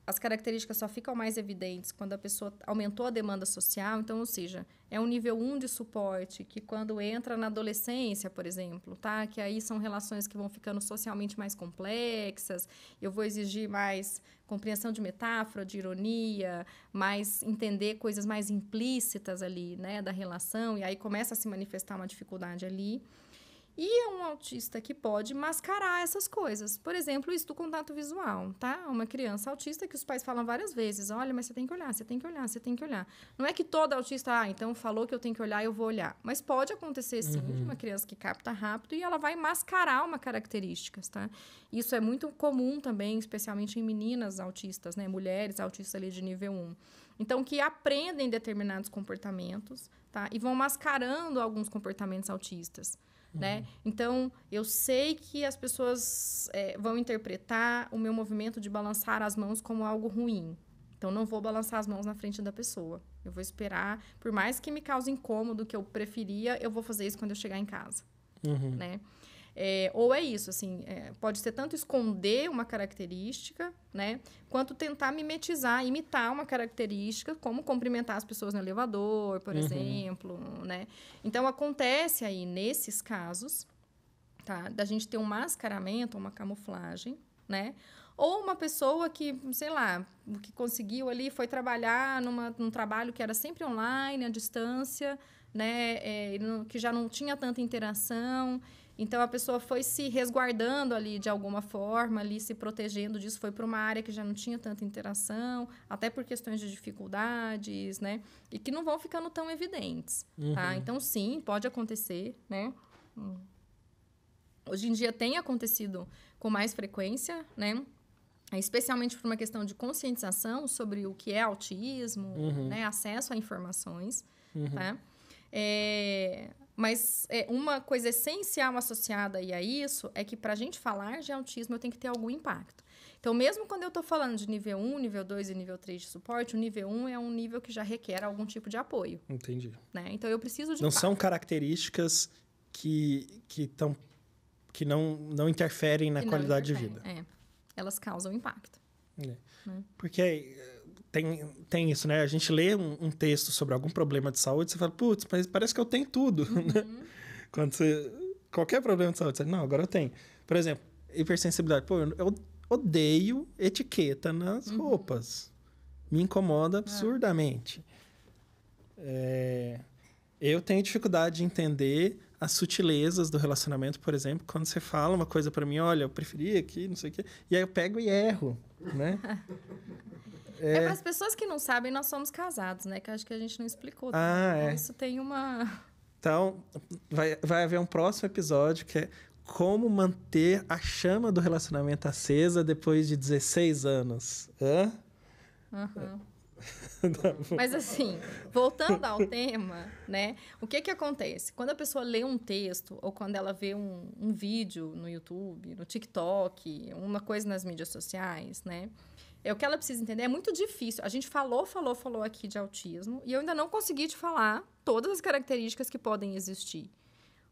[SPEAKER 2] as características só ficam mais evidentes quando a pessoa aumentou a demanda social, então, ou seja, é um nível 1 um de suporte que quando entra na adolescência, por exemplo, tá? Que aí são relações que vão ficando socialmente mais complexas, eu vou exigir mais compreensão de metáfora, de ironia, mais entender coisas mais implícitas ali, né, da relação, e aí começa a se manifestar uma dificuldade ali. E é um autista que pode mascarar essas coisas. Por exemplo, isso do contato visual, tá? Uma criança autista que os pais falam várias vezes: olha, mas você tem que olhar, você tem que olhar, você tem que olhar. Não é que toda autista, ah, então falou que eu tenho que olhar, eu vou olhar. Mas pode acontecer sim uhum. de uma criança que capta rápido e ela vai mascarar uma características, tá? Isso é muito comum também, especialmente em meninas autistas, né? Mulheres autistas ali de nível 1. Então, que aprendem determinados comportamentos, tá? E vão mascarando alguns comportamentos autistas. Né? Uhum. Então, eu sei que as pessoas é, vão interpretar o meu movimento de balançar as mãos como algo ruim. Então, não vou balançar as mãos na frente da pessoa. Eu vou esperar, por mais que me cause incômodo, que eu preferia, eu vou fazer isso quando eu chegar em casa. Uhum. Né? É, ou é isso, assim, é, pode ser tanto esconder uma característica, né? Quanto tentar mimetizar, imitar uma característica, como cumprimentar as pessoas no elevador, por uhum. exemplo, né? Então, acontece aí, nesses casos, tá? Da gente ter um mascaramento, uma camuflagem, né? Ou uma pessoa que, sei lá, que conseguiu ali foi trabalhar numa, num trabalho que era sempre online, à distância, né? É, que já não tinha tanta interação. Então a pessoa foi se resguardando ali de alguma forma, ali se protegendo disso, foi para uma área que já não tinha tanta interação, até por questões de dificuldades, né? E que não vão ficando tão evidentes, tá? uhum. tá? Então sim, pode acontecer, né? Hoje em dia tem acontecido com mais frequência, né? Especialmente por uma questão de conscientização sobre o que é autismo, uhum. né? acesso a informações, uhum. tá? É, mas é, uma coisa essencial associada a isso é que para a gente falar de autismo eu tenho que ter algum impacto. Então, mesmo quando eu estou falando de nível 1, nível 2 e nível 3 de suporte, o nível 1 é um nível que já requer algum tipo de apoio. Entendi. Né? Então, eu preciso de. Não impacto. são
[SPEAKER 1] características que, que, tão, que não, não interferem na que qualidade não interferem,
[SPEAKER 2] de vida. É. Elas causam impacto.
[SPEAKER 1] É. Né? Porque tem, tem isso, né? A gente lê um, um texto sobre algum problema de saúde, você fala, putz, mas parece que eu tenho tudo. Né? Uhum. Quando você. Qualquer problema de saúde, você fala, não, agora eu tenho. Por exemplo, hipersensibilidade. Pô, eu odeio etiqueta nas uhum. roupas. Me incomoda é. absurdamente. É. Eu tenho dificuldade de entender as sutilezas do relacionamento, por exemplo, quando você fala uma coisa para mim, olha, eu preferia aqui, não sei o quê, e aí eu pego e erro, né? É, é para as
[SPEAKER 2] pessoas que não sabem, nós somos casados, né? Que acho que a gente não explicou. Ah, né? é. Isso tem uma.
[SPEAKER 1] Então, vai, vai haver um próximo episódio que é como manter a chama do relacionamento acesa depois de 16 anos. Hã? Uhum. Mas assim,
[SPEAKER 2] voltando ao tema, né? O que que acontece? Quando a pessoa lê um texto ou quando ela vê um, um vídeo no YouTube, no TikTok, uma coisa nas mídias sociais, né? É o que ela precisa entender. É muito difícil. A gente falou, falou, falou aqui de autismo e eu ainda não consegui te falar todas as características que podem existir.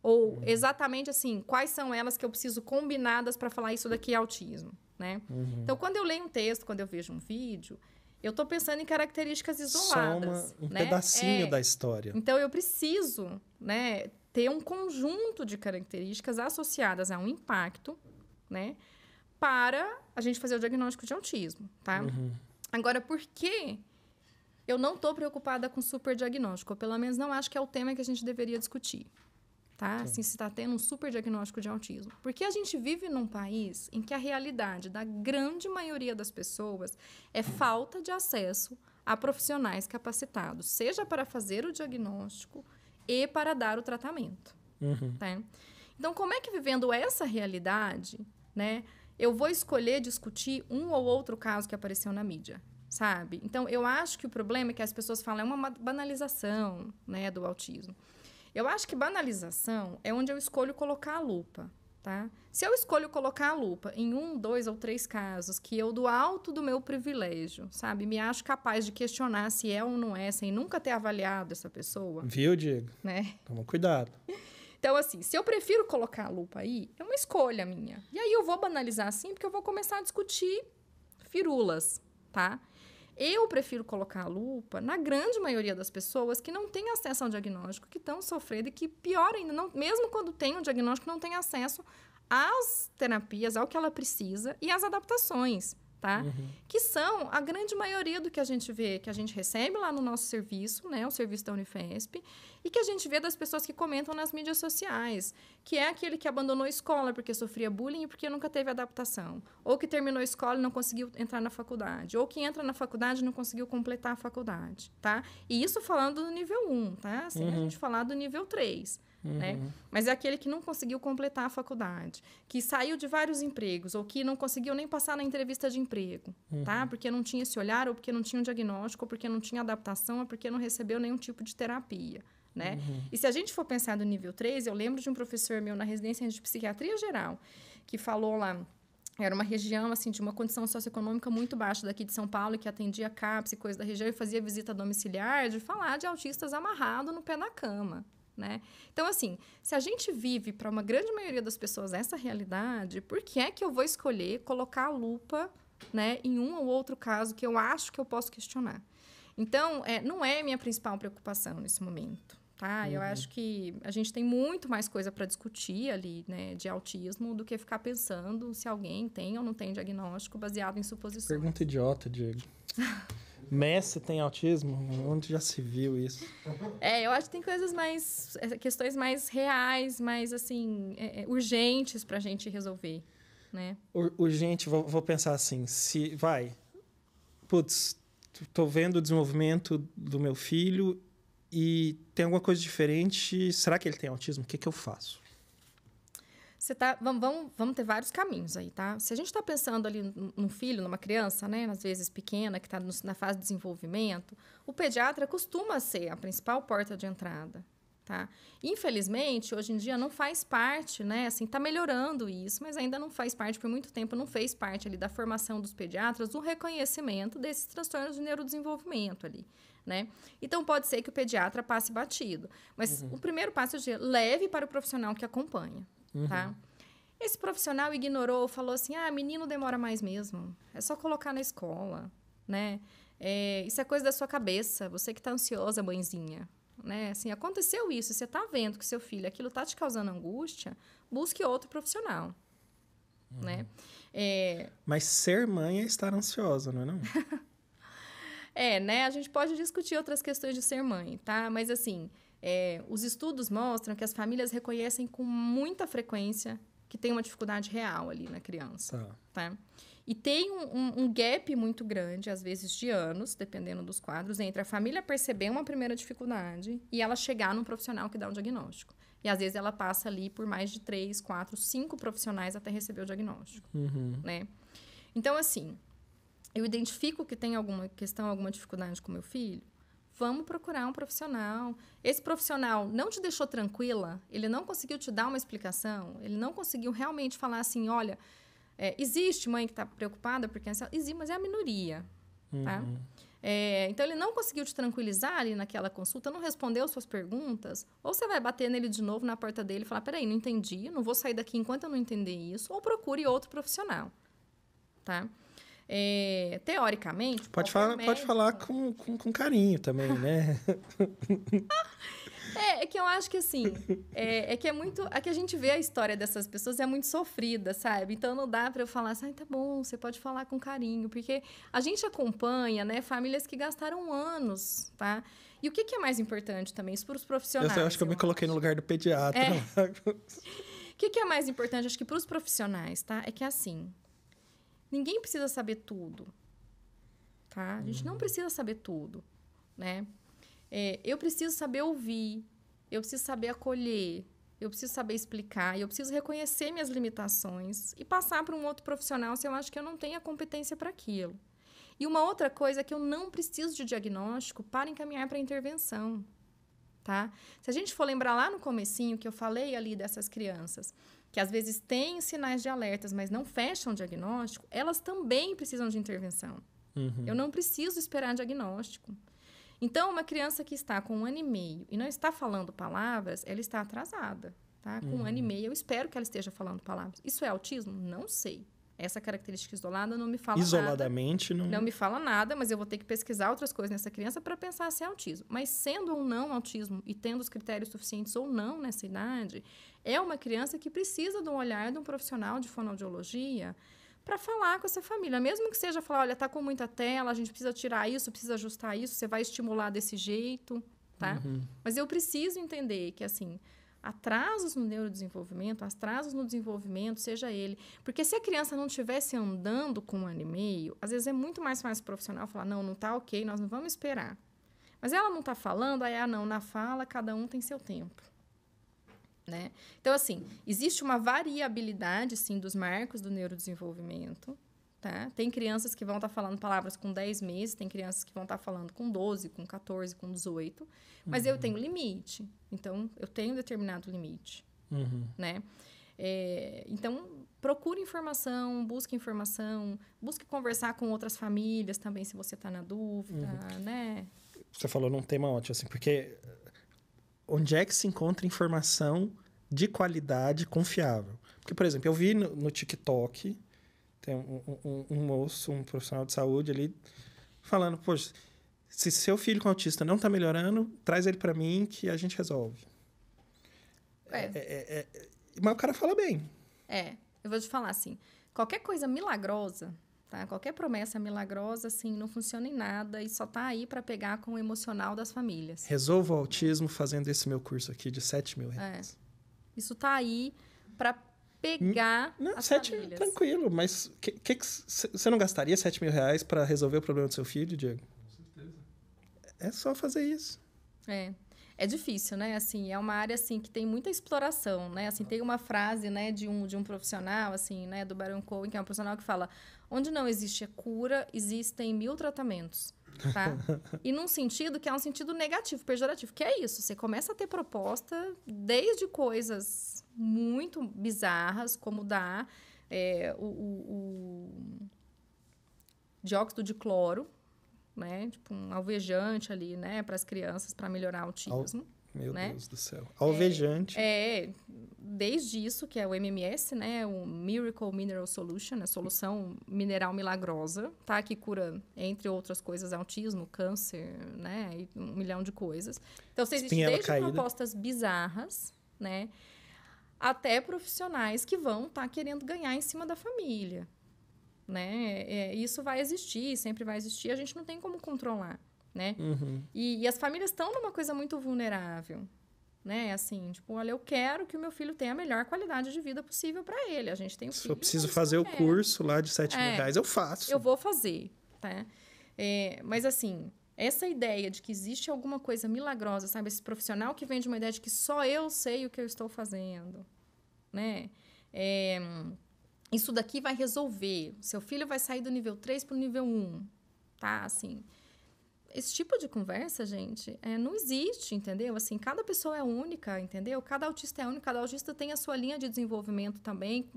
[SPEAKER 2] Ou uhum. exatamente assim, quais são elas que eu preciso combinadas para falar isso daqui é autismo, né? Uhum. Então, quando eu leio um texto, quando eu vejo um vídeo, eu estou pensando em características isoladas, Soma um né? pedacinho é. da
[SPEAKER 1] história. Então,
[SPEAKER 2] eu preciso, né, ter um conjunto de características associadas a um impacto, né? para a gente fazer o diagnóstico de autismo, tá? Uhum. Agora, por que eu não estou preocupada com superdiagnóstico? Ou pelo menos, não acho que é o tema que a gente deveria discutir, tá? Sim. Assim, se está tendo um superdiagnóstico de autismo. Porque a gente vive num país em que a realidade da grande maioria das pessoas é falta de acesso a profissionais capacitados, seja para fazer o diagnóstico e para dar o tratamento, uhum. tá? Então, como é que vivendo essa realidade, né, eu vou escolher discutir um ou outro caso que apareceu na mídia, sabe? Então, eu acho que o problema é que as pessoas falam é uma banalização né, do autismo. Eu acho que banalização é onde eu escolho colocar a lupa, tá? Se eu escolho colocar a lupa em um, dois ou três casos que eu, do alto do meu privilégio, sabe, me acho capaz de questionar se é ou não é, sem nunca ter avaliado essa pessoa.
[SPEAKER 1] Viu, Diego? Né? Toma cuidado.
[SPEAKER 2] Então, assim, se eu prefiro colocar a lupa aí, é uma escolha minha. E aí eu vou banalizar assim, porque eu vou começar a discutir firulas, tá? Eu prefiro colocar a lupa na grande maioria das pessoas que não têm acesso ao diagnóstico, que estão sofrendo e que, pior ainda, não, mesmo quando têm o diagnóstico, não têm acesso às terapias, ao que ela precisa e às adaptações tá? Uhum. Que são a grande maioria do que a gente vê, que a gente recebe lá no nosso serviço, né, o serviço da Unifesp, e que a gente vê das pessoas que comentam nas mídias sociais, que é aquele que abandonou a escola porque sofria bullying e porque nunca teve adaptação, ou que terminou a escola e não conseguiu entrar na faculdade, ou que entra na faculdade e não conseguiu completar a faculdade, tá? E isso falando do nível 1, tá? Sem uhum. a gente falar do nível 3. Né? uhum. né? Mas é aquele que não conseguiu completar a faculdade, que saiu de vários empregos ou que não conseguiu nem passar na entrevista de emprego, tá? uhum. tá? Porque não tinha esse olhar ou porque não tinha um diagnóstico, ou porque não tinha adaptação, ou porque não recebeu nenhum tipo de terapia. Né? Uhum. E se a gente for pensar no nível 3, eu lembro de um professor meu na residência de psiquiatria geral, que falou lá, era uma região assim de uma condição socioeconômica muito baixa daqui de São Paulo que atendia CAPS e coisas da região e fazia visita domiciliar de falar de autistas amarrado no pé da cama né? Então, assim, se a gente vive para uma grande maioria das pessoas essa realidade, por que é que eu vou escolher colocar a lupa né, em um ou outro caso que eu acho que eu posso questionar? Então, é, não é minha principal preocupação nesse momento. Tá? Uhum. Eu acho que a gente tem muito mais coisa para discutir ali, né, de autismo, do que ficar pensando se alguém tem ou não tem diagnóstico baseado em suposições.
[SPEAKER 1] Pergunta idiota, Diego. Messi tem autismo? Onde já se viu isso?
[SPEAKER 2] É, eu acho que tem coisas mais. É, questões mais reais, mais assim. É, é urgentes pra gente resolver, né?
[SPEAKER 1] urgente, vou, vou, pensar assim: se. vai. Putz, tô vendo o desenvolvimento do meu filho e tem alguma coisa diferente. Será que ele tem autismo? O que, que eu faço?
[SPEAKER 2] você tá. Vamos, vamos, vamos ter vários caminhos aí, tá? Se a gente está pensando ali num filho, numa criança, né? Às vezes pequena, que está na fase de desenvolvimento, o pediatra costuma ser a principal porta de entrada. Tá? Infelizmente, hoje em dia não faz parte, né? Assim, tá melhorando isso, mas ainda não faz parte, por muito tempo não fez parte ali da formação dos pediatras, do reconhecimento desses transtornos de neurodesenvolvimento ali, né? Então pode ser que o pediatra passe batido, mas uhum. o primeiro passo é leve para o profissional que acompanha uhum. tá? Esse profissional ignorou, falou assim: ah, menino demora mais mesmo. É só colocar na escola, né? É, isso é coisa da sua cabeça. Você que tá ansiosa, mãezinha. Né? Assim, aconteceu isso, você tá vendo que seu filho aquilo tá te causando angústia, busque outro profissional. Uhum. Né? É...
[SPEAKER 1] Mas ser mãe é estar ansiosa, não é não?
[SPEAKER 2] é, né? A gente pode discutir outras questões de ser mãe, tá? Mas assim, é, os estudos mostram que as famílias reconhecem com muita frequência que tem uma dificuldade real ali na criança. Tá. tá? E tem um, um, um, gap muito grande, às vezes de anos, dependendo dos quadros, entre a família perceber uma primeira dificuldade e ela chegar num profissional que dá um diagnóstico. E às vezes ela passa ali por mais de três, quatro, cinco profissionais até receber o diagnóstico. Uhum. Né? Então, assim, eu identifico que tem alguma questão, alguma dificuldade com meu filho Vamos procurar um profissional. Esse profissional não te deixou tranquila, ele não conseguiu te dar uma explicação, ele não conseguiu realmente falar assim: olha, é, existe mãe que está preocupada porque existe, mas é a minoria. Tá? Uhum. É, então ele não conseguiu te tranquilizar ali naquela consulta, não respondeu suas perguntas, ou você vai bater nele de novo na porta dele e falar: peraí, não entendi, não vou sair daqui enquanto eu não entender isso, ou procure outro profissional. Tá? É, teoricamente. Pode falar, médico, pode falar
[SPEAKER 1] com, com, com carinho também, né?
[SPEAKER 2] é, é, que eu acho que assim. É, é, que é muito. É que a gente vê a história dessas pessoas é muito sofrida, sabe? Então não dá para eu falar assim, ah, tá bom, você pode falar com carinho. Porque a gente acompanha, né, famílias que gastaram anos, tá? E o que, que é mais importante também? Isso para os profissionais. Eu acho que eu, eu
[SPEAKER 1] me acho. coloquei no lugar do pediatra. É. Né?
[SPEAKER 2] O que, que é mais importante, acho que para os profissionais, tá? É que assim, Ninguém precisa saber tudo, tá? A gente não uhum. precisa saber tudo, né? É, eu preciso saber ouvir, eu preciso saber acolher, eu preciso saber explicar, eu preciso reconhecer minhas limitações e passar para um outro profissional se eu acho que eu não tenho a competência para aquilo. E uma outra coisa é que eu não preciso de diagnóstico para encaminhar para intervenção, tá? Se a gente for lembrar lá no comecinho que eu falei ali dessas crianças, que às vezes têm sinais de alertas, mas não fecham o diagnóstico, elas também precisam de intervenção. Uhum. Eu não preciso esperar diagnóstico. Então, uma criança que está com um ano e meio e não está falando palavras, ela está atrasada. Tá? Com uhum. um ano e uhum. meio, eu espero que ela esteja falando palavras. Isso é autismo? Não sei. Essa característica isolada não me fala
[SPEAKER 1] Isoladamente, nada. Isoladamente não. Não me
[SPEAKER 2] fala nada, mas eu vou ter que pesquisar outras coisas nessa criança para pensar se é autismo. Mas sendo ou não autismo e tendo os critérios suficientes ou não nessa idade, é uma criança que precisa de um olhar de um profissional de fonoaudiologia para falar com essa família, mesmo que seja falar, olha, tá com muita tela, a gente precisa tirar isso, precisa ajustar isso, você vai estimular desse jeito, tá? Uhum. Mas eu preciso entender que assim, atrasos no neurodesenvolvimento, atrasos no desenvolvimento, seja ele. Porque se a criança não estivesse andando com um ano e meio, às vezes é muito mais fácil o profissional falar: não, não está ok, nós não vamos esperar. Mas ela não está falando, aí, ah, não, na fala cada um tem seu tempo. Né? Então, assim, existe uma variabilidade, sim, dos marcos do neurodesenvolvimento, Tá? Tem crianças que vão estar tá falando palavras com 10 meses, tem crianças que vão estar tá falando com 12, com 14, com 18, mas uhum. eu tenho limite. Então, eu tenho determinado limite, uhum. né? É, então, procure informação, busque informação, busque conversar com outras famílias também, se você está na dúvida, uhum. né?
[SPEAKER 1] Você falou num tema ótimo, assim, porque eh, onde é que se encontra informação de qualidade confiável? Porque, por exemplo, eu vi no, no TikTok tem um, um, um moço, um profissional de saúde ali, falando, poxa, se seu filho com autista não está melhorando, traz ele para mim que a gente resolve. É. é. É, é, é. Mas o cara fala bem.
[SPEAKER 2] É, eu vou te falar assim, qualquer coisa milagrosa, tá? Qualquer promessa milagrosa, assim, não funciona em nada e só tá aí para pegar com o emocional das famílias.
[SPEAKER 1] Resolvo o autismo fazendo esse meu curso aqui de 7 mil
[SPEAKER 2] reais. É. Isso tá aí para
[SPEAKER 1] pegar não, as 7, famílias. Tranquilo, mas você que, que, que não gastaria 7 mil reais para resolver o problema do seu filho, Diego? Com certeza. É só fazer isso. É.
[SPEAKER 2] É difícil, né? Assim, é uma área assim que tem muita exploração, né? Assim, tem uma frase, né, de um de um profissional assim, né, do Baron Cohen, que é um profissional que fala: "Onde não existe cura, existem mil tratamentos". Tá? E num sentido que é um sentido negativo, pejorativo, que é isso, você começa a ter proposta desde coisas muito bizarras, como dar é, o, o, o, dióxido de cloro, né? Tipo um alvejante ali, né? Para as crianças, para melhorar o autismo. Al...
[SPEAKER 1] Meu né? Deus do céu. É, alvejante.
[SPEAKER 2] É, é, desde isso, que é o MMS, né? O Miracle Mineral Solution, a solução mineral milagrosa, tá? Que cura, entre outras coisas, autismo, câncer, né? E um milhão de coisas. Então, você existe desde caída. propostas bizarras, né? até profissionais que vão estar tá querendo ganhar em cima da família. Né? É, é, isso vai existir, sempre vai existir, a gente não tem como controlar. Né? Uhum. E, e as famílias estão numa coisa muito vulnerável né? Assim, tipo, olha, eu quero que o meu filho tenha a melhor qualidade de vida possível para ele. A gente tem um filho. Se eu então preciso fazer o quer.
[SPEAKER 1] curso lá de 7 mil é, reais, eu faço.
[SPEAKER 2] Eu vou fazer, tá? É, mas assim, essa ideia de que existe alguma coisa milagrosa, sabe? Esse profissional que vem de uma ideia de que só eu sei o que eu estou fazendo, né? É, isso daqui vai resolver. Seu filho vai sair do nível 3 para o nível 1, tá? Assim, esse tipo de conversa, gente, é, não existe, entendeu? Assim, cada pessoa é única, entendeu? Cada autista é único, cada autista tem a sua linha de desenvolvimento também.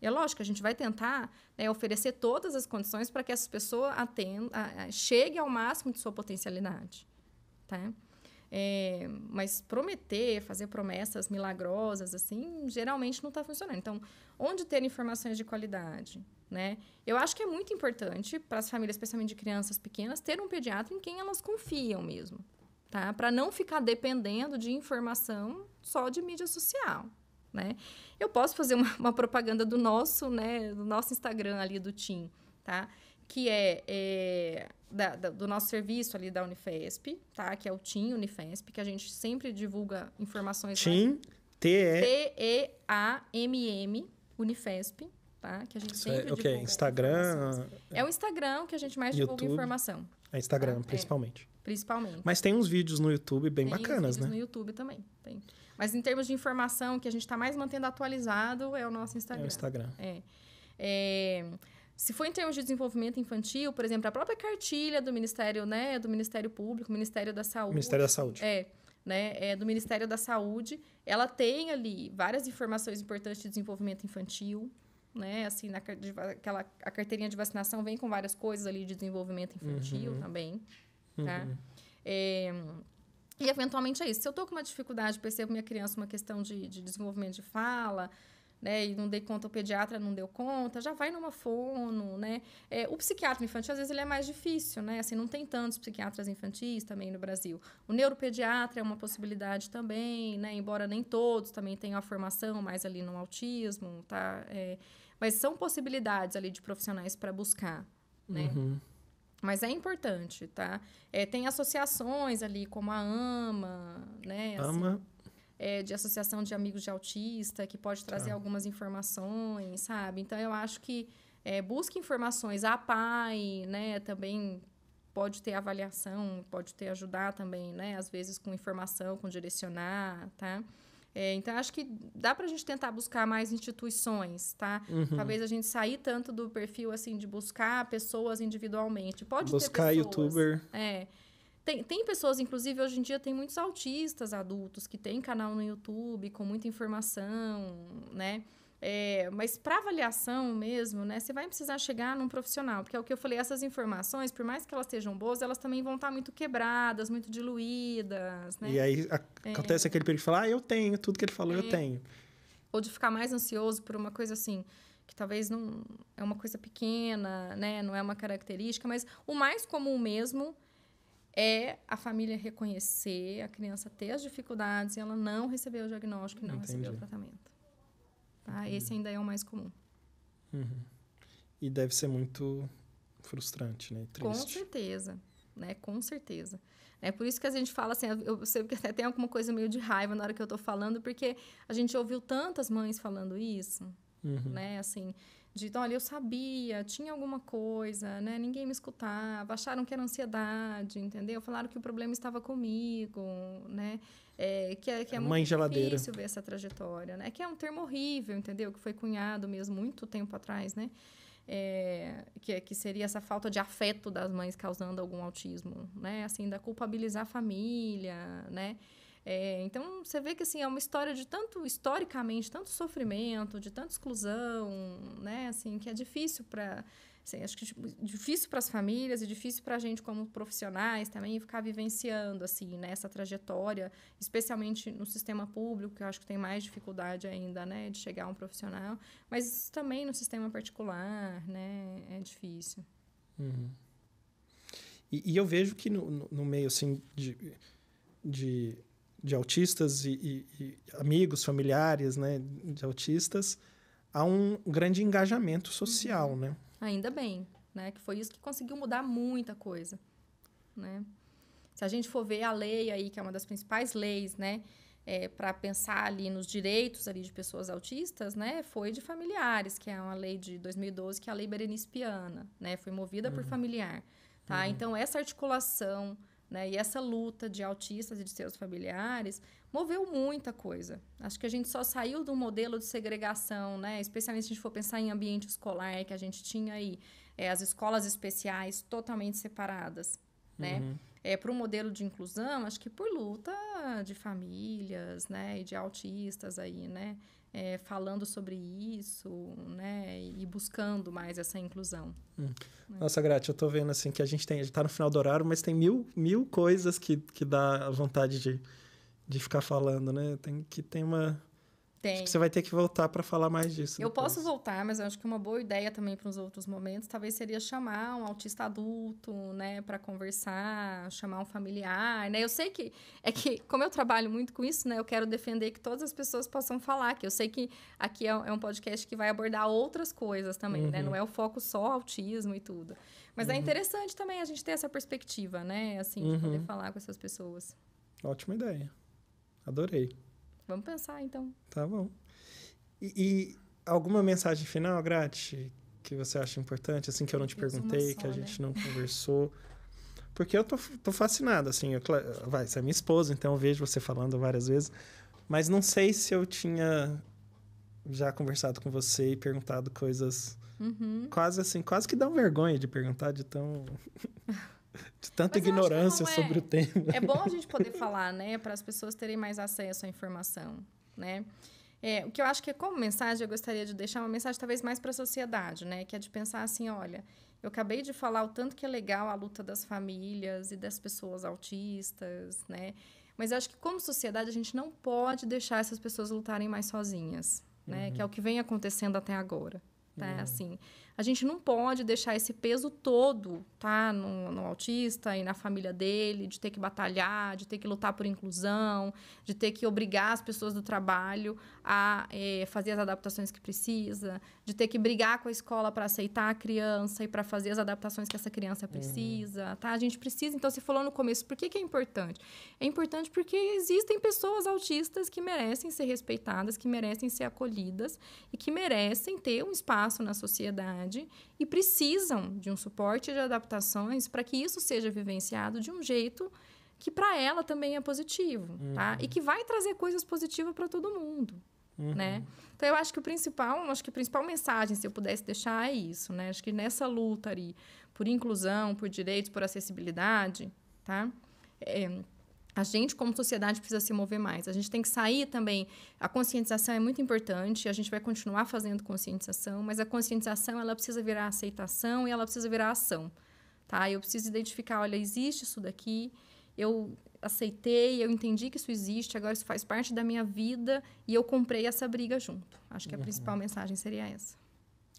[SPEAKER 2] É lógico, a gente vai tentar né, oferecer todas as condições para que essa pessoa atenda, a, a, chegue ao máximo de sua potencialidade, tá? É, mas prometer, fazer promessas milagrosas, assim, geralmente não está funcionando. Então, onde ter informações de qualidade? né? Eu acho que é muito importante para as famílias, especialmente de crianças pequenas, ter um pediatra em quem elas confiam mesmo, tá? Para não ficar dependendo de informação só de mídia social, né? Eu posso fazer uma, uma propaganda do nosso, né, do nosso Instagram ali do Tim, tá? Que é, é da, da, do nosso serviço ali da Unifesp, tá? Que é o Tim Unifesp, que a gente sempre divulga informações. Tim
[SPEAKER 1] T E T
[SPEAKER 2] E A M M Unifesp tá? Que a gente Isso é sempre é, okay.
[SPEAKER 1] Instagram.
[SPEAKER 2] É o Instagram que a gente mais YouTube, divulga informação.
[SPEAKER 1] É Instagram, tá? principalmente. É, principalmente. Mas tem uns vídeos no YouTube bem tem bacanas, né? no
[SPEAKER 2] YouTube também, tem. Mas em termos de informação, que a gente está mais mantendo atualizado é o nosso Instagram. É o Instagram. É. é... Se for em termos de desenvolvimento infantil, por exemplo, a própria cartilha do Ministério, né, do Ministério Público, Ministério da Saúde. Ministério da Saúde. É, né, é do Ministério da Saúde, ela tem ali várias informações importantes de desenvolvimento infantil né? Assim, na, de, aquela, a carteirinha de vacinação vem com várias coisas ali de desenvolvimento infantil uhum. também, tá? Uhum. É, e eventualmente é isso. Se eu estou com uma dificuldade, percebo minha criança uma questão de, de desenvolvimento de fala, né, e não dei conta, o pediatra não deu conta, já vai numa fono, né? É, o psiquiatra infantil, às vezes, ele é mais difícil, né? Assim, não tem tantos psiquiatras infantis também no Brasil. O neuropediatra é uma possibilidade também, né? Embora nem todos também tenham a formação mais ali no autismo, tá? É, mas são possibilidades ali de profissionais para buscar, né? Uhum. Mas é importante, tá? É, tem associações ali, como a AMA, né? AMA. Assim, é, de Associação de Amigos de Autista, que pode tá. trazer tá. algumas informações, sabe? Então, eu acho que é, busque informações. A PAI, né? Também pode ter avaliação, pode ter ajudar também, né? Às vezes com informação, com direcionar, tá? É, então, acho que dá para a gente tentar buscar mais instituições, tá? Uhum. Talvez a gente sair tanto do perfil, assim, de buscar pessoas individualmente. Pode buscar ter pessoas, youtuber. É. Tem, tem pessoas, inclusive, hoje em dia tem muitos autistas adultos que têm canal no YouTube com muita informação, né? É, mas para avaliação mesmo, né, você vai precisar chegar num profissional, porque é o que eu falei, essas informações, por mais que elas sejam boas, elas também vão estar tá muito quebradas, muito diluídas, né? E aí
[SPEAKER 1] a, é. acontece aquele perigo de falar, ah, eu tenho, tudo que ele falou, é. eu tenho.
[SPEAKER 2] Ou de ficar mais ansioso por uma coisa assim, que talvez não é uma coisa pequena, né, não é uma característica, mas o mais comum mesmo é a família reconhecer, a criança ter as dificuldades e ela não receber o diagnóstico, e não Entendi. o tratamento. Tá? Esse ainda é o mais comum.
[SPEAKER 1] Uhum. E deve ser muito frustrante, né? Triste. Com
[SPEAKER 2] certeza, né? Com certeza. É por isso que a gente fala assim, eu sei que até tem alguma coisa meio de raiva na hora que eu estou falando, porque a gente ouviu tantas mães falando isso, uhum. né? Assim, de então, olha, eu sabia, tinha alguma coisa, né? Ninguém me escutava, acharam que era ansiedade, entendeu? Falaram que o problema estava comigo, né? É, que é, que é Mãe muito geladeira. difícil ver essa trajetória, né? Que é um termo horrível, entendeu? Que foi cunhado mesmo muito tempo atrás, né? É, que, é, que seria essa falta de afeto das mães causando algum autismo, né? Assim, da culpabilizar a família, né? É, então, você vê que assim, é uma história de tanto, historicamente, tanto sofrimento, de tanta exclusão, né? Assim, que é difícil para. Assim, acho que tipo, difícil para as famílias e difícil para a gente como profissionais também ficar vivenciando assim né, essa trajetória, especialmente no sistema público, que eu acho que tem mais dificuldade ainda né, de chegar a um profissional, mas também no sistema particular né, é difícil.
[SPEAKER 1] Uhum. E, e, eu vejo que no, no meio assim de, de de autistas e, e, e amigos, familiares né, de autistas, há um grande engajamento social, uhum. né?
[SPEAKER 2] Ainda bem, né? Que foi isso que conseguiu mudar muita coisa, né? Se a gente for ver a lei aí, que é uma das principais leis, né? É, para pensar ali nos direitos ali de pessoas autistas, né, foi de familiares, que é uma lei de 2012, que é a Lei Berenice Piana, né, foi movida uhum. por familiar, tá? Uhum. Então essa articulação né? E essa luta de autistas e de seus familiares moveu muita coisa. Acho que a gente só saiu do modelo de segregação, né? especialmente se a gente for pensar em ambiente escolar, que a gente tinha aí é, as escolas especiais totalmente separadas. Né? Uhum. É, Para o modelo de inclusão, acho que por luta de famílias né? e de autistas aí, né? é, falando sobre isso, né? E buscando mais essa inclusão.
[SPEAKER 1] Hum. Né? Nossa, Grátia, eu estou vendo assim que a gente tem, a gente tá no final do horário, mas tem mil, mil coisas que, que dá vontade de, de ficar falando, né? Tem que tem uma tem. Acho que você vai ter que voltar para falar mais disso. Eu depois.
[SPEAKER 2] posso voltar, mas eu acho que uma boa ideia também para os outros momentos talvez seria chamar um autista adulto, né, para conversar, chamar um familiar, né? Eu sei que é que como eu trabalho muito com isso, né, eu quero defender que todas as pessoas possam falar, que eu sei que aqui é, é um podcast que vai abordar outras coisas também, né? uhum. né? Não é o foco só autismo e tudo. Mas é uhum. é interessante também a gente ter essa perspectiva, né, assim, de uhum. poder falar com essas pessoas.
[SPEAKER 1] Ótima ideia. Adorei.
[SPEAKER 2] Vamos pensar, então.
[SPEAKER 1] Tá bom. E, e alguma mensagem final, Grati, que você acha importante, assim, que eu não te perguntei, só, que a gente né? não conversou? Porque eu tô, tô fascinado, assim. Eu, vai, você é minha esposa, então eu vejo você falando várias vezes. Mas não sei se eu tinha já conversado com você e perguntado coisas uhum. quase assim, quase que dá vergonha de perguntar de tão. de tanta Mas ignorância é. sobre o tema. É bom a
[SPEAKER 2] gente poder falar, né? Para as pessoas terem mais acesso à informação, né? É, o que eu acho que é como mensagem eu gostaria de deixar uma mensagem talvez mais para a sociedade, né? Que é de pensar assim, olha, eu acabei de falar o tanto que é legal a luta das famílias e das pessoas autistas, né? Mas eu acho que como sociedade a gente não pode deixar essas pessoas lutarem mais sozinhas, né? Uhum. Que é uhum. o que vem acontecendo até agora, tá? Uhum. Assim, a gente não pode deixar esse peso todo, tá? No, no autista e na família dele, de ter que batalhar, de ter que lutar por inclusão, de ter que obrigar as pessoas do trabalho a é, fazer as adaptações que precisa, de ter que brigar com a escola para aceitar a criança e para fazer as adaptações que essa criança precisa, uhum. tá? A gente precisa. Então, você falou no começo, por que, que é importante? É importante porque existem pessoas autistas que merecem ser respeitadas, que merecem ser acolhidas e que merecem ter um espaço na sociedade e precisam de um suporte de adaptações para que isso seja vivenciado de um jeito que para ela também é positivo, tá? uhum. tá? E que vai trazer coisas positivas para todo mundo, uhum. né? Então eu acho que o principal, acho que a principal mensagem se eu pudesse deixar é isso, né? Acho que nessa luta ali por inclusão, por direitos, por acessibilidade, tá? É, a gente, como sociedade, precisa se mover mais. A gente tem que sair também. A conscientização é muito importante, a gente vai continuar fazendo conscientização, mas a conscientização ela precisa virar aceitação e ela precisa virar ação. Tá? Eu preciso identificar: olha, existe isso daqui, eu aceitei, eu entendi que isso existe, agora isso faz parte da minha vida e eu comprei essa briga junto. Acho que a uhum. principal mensagem seria
[SPEAKER 1] essa.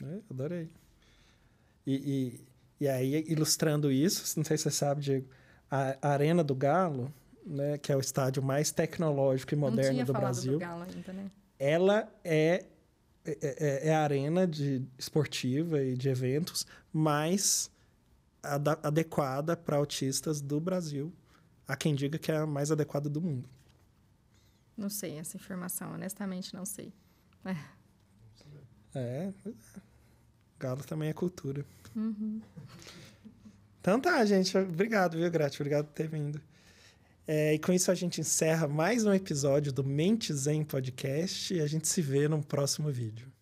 [SPEAKER 1] É, adorei. E, e, e aí, ilustrando isso, não sei se você sabe, Diego, a, a Arena do Galo né, que é o estádio mais tecnológico e moderno do Brasil. Do Galo ainda, né? Ela é é, é, é, é, a arena de esportiva e de eventos mais ad adequada para autistas do Brasil. Há quem diga que é a mais adequada do mundo.
[SPEAKER 2] Não sei essa informação, honestamente não sei. É.
[SPEAKER 1] é, é. Galo também é cultura. Uhum. Então tá, gente. Obrigado, viu, Grátis? Obrigado por ter vindo. É, e com isso a gente encerra mais um episódio do Mente Zen Podcast e a gente se vê num próximo vídeo.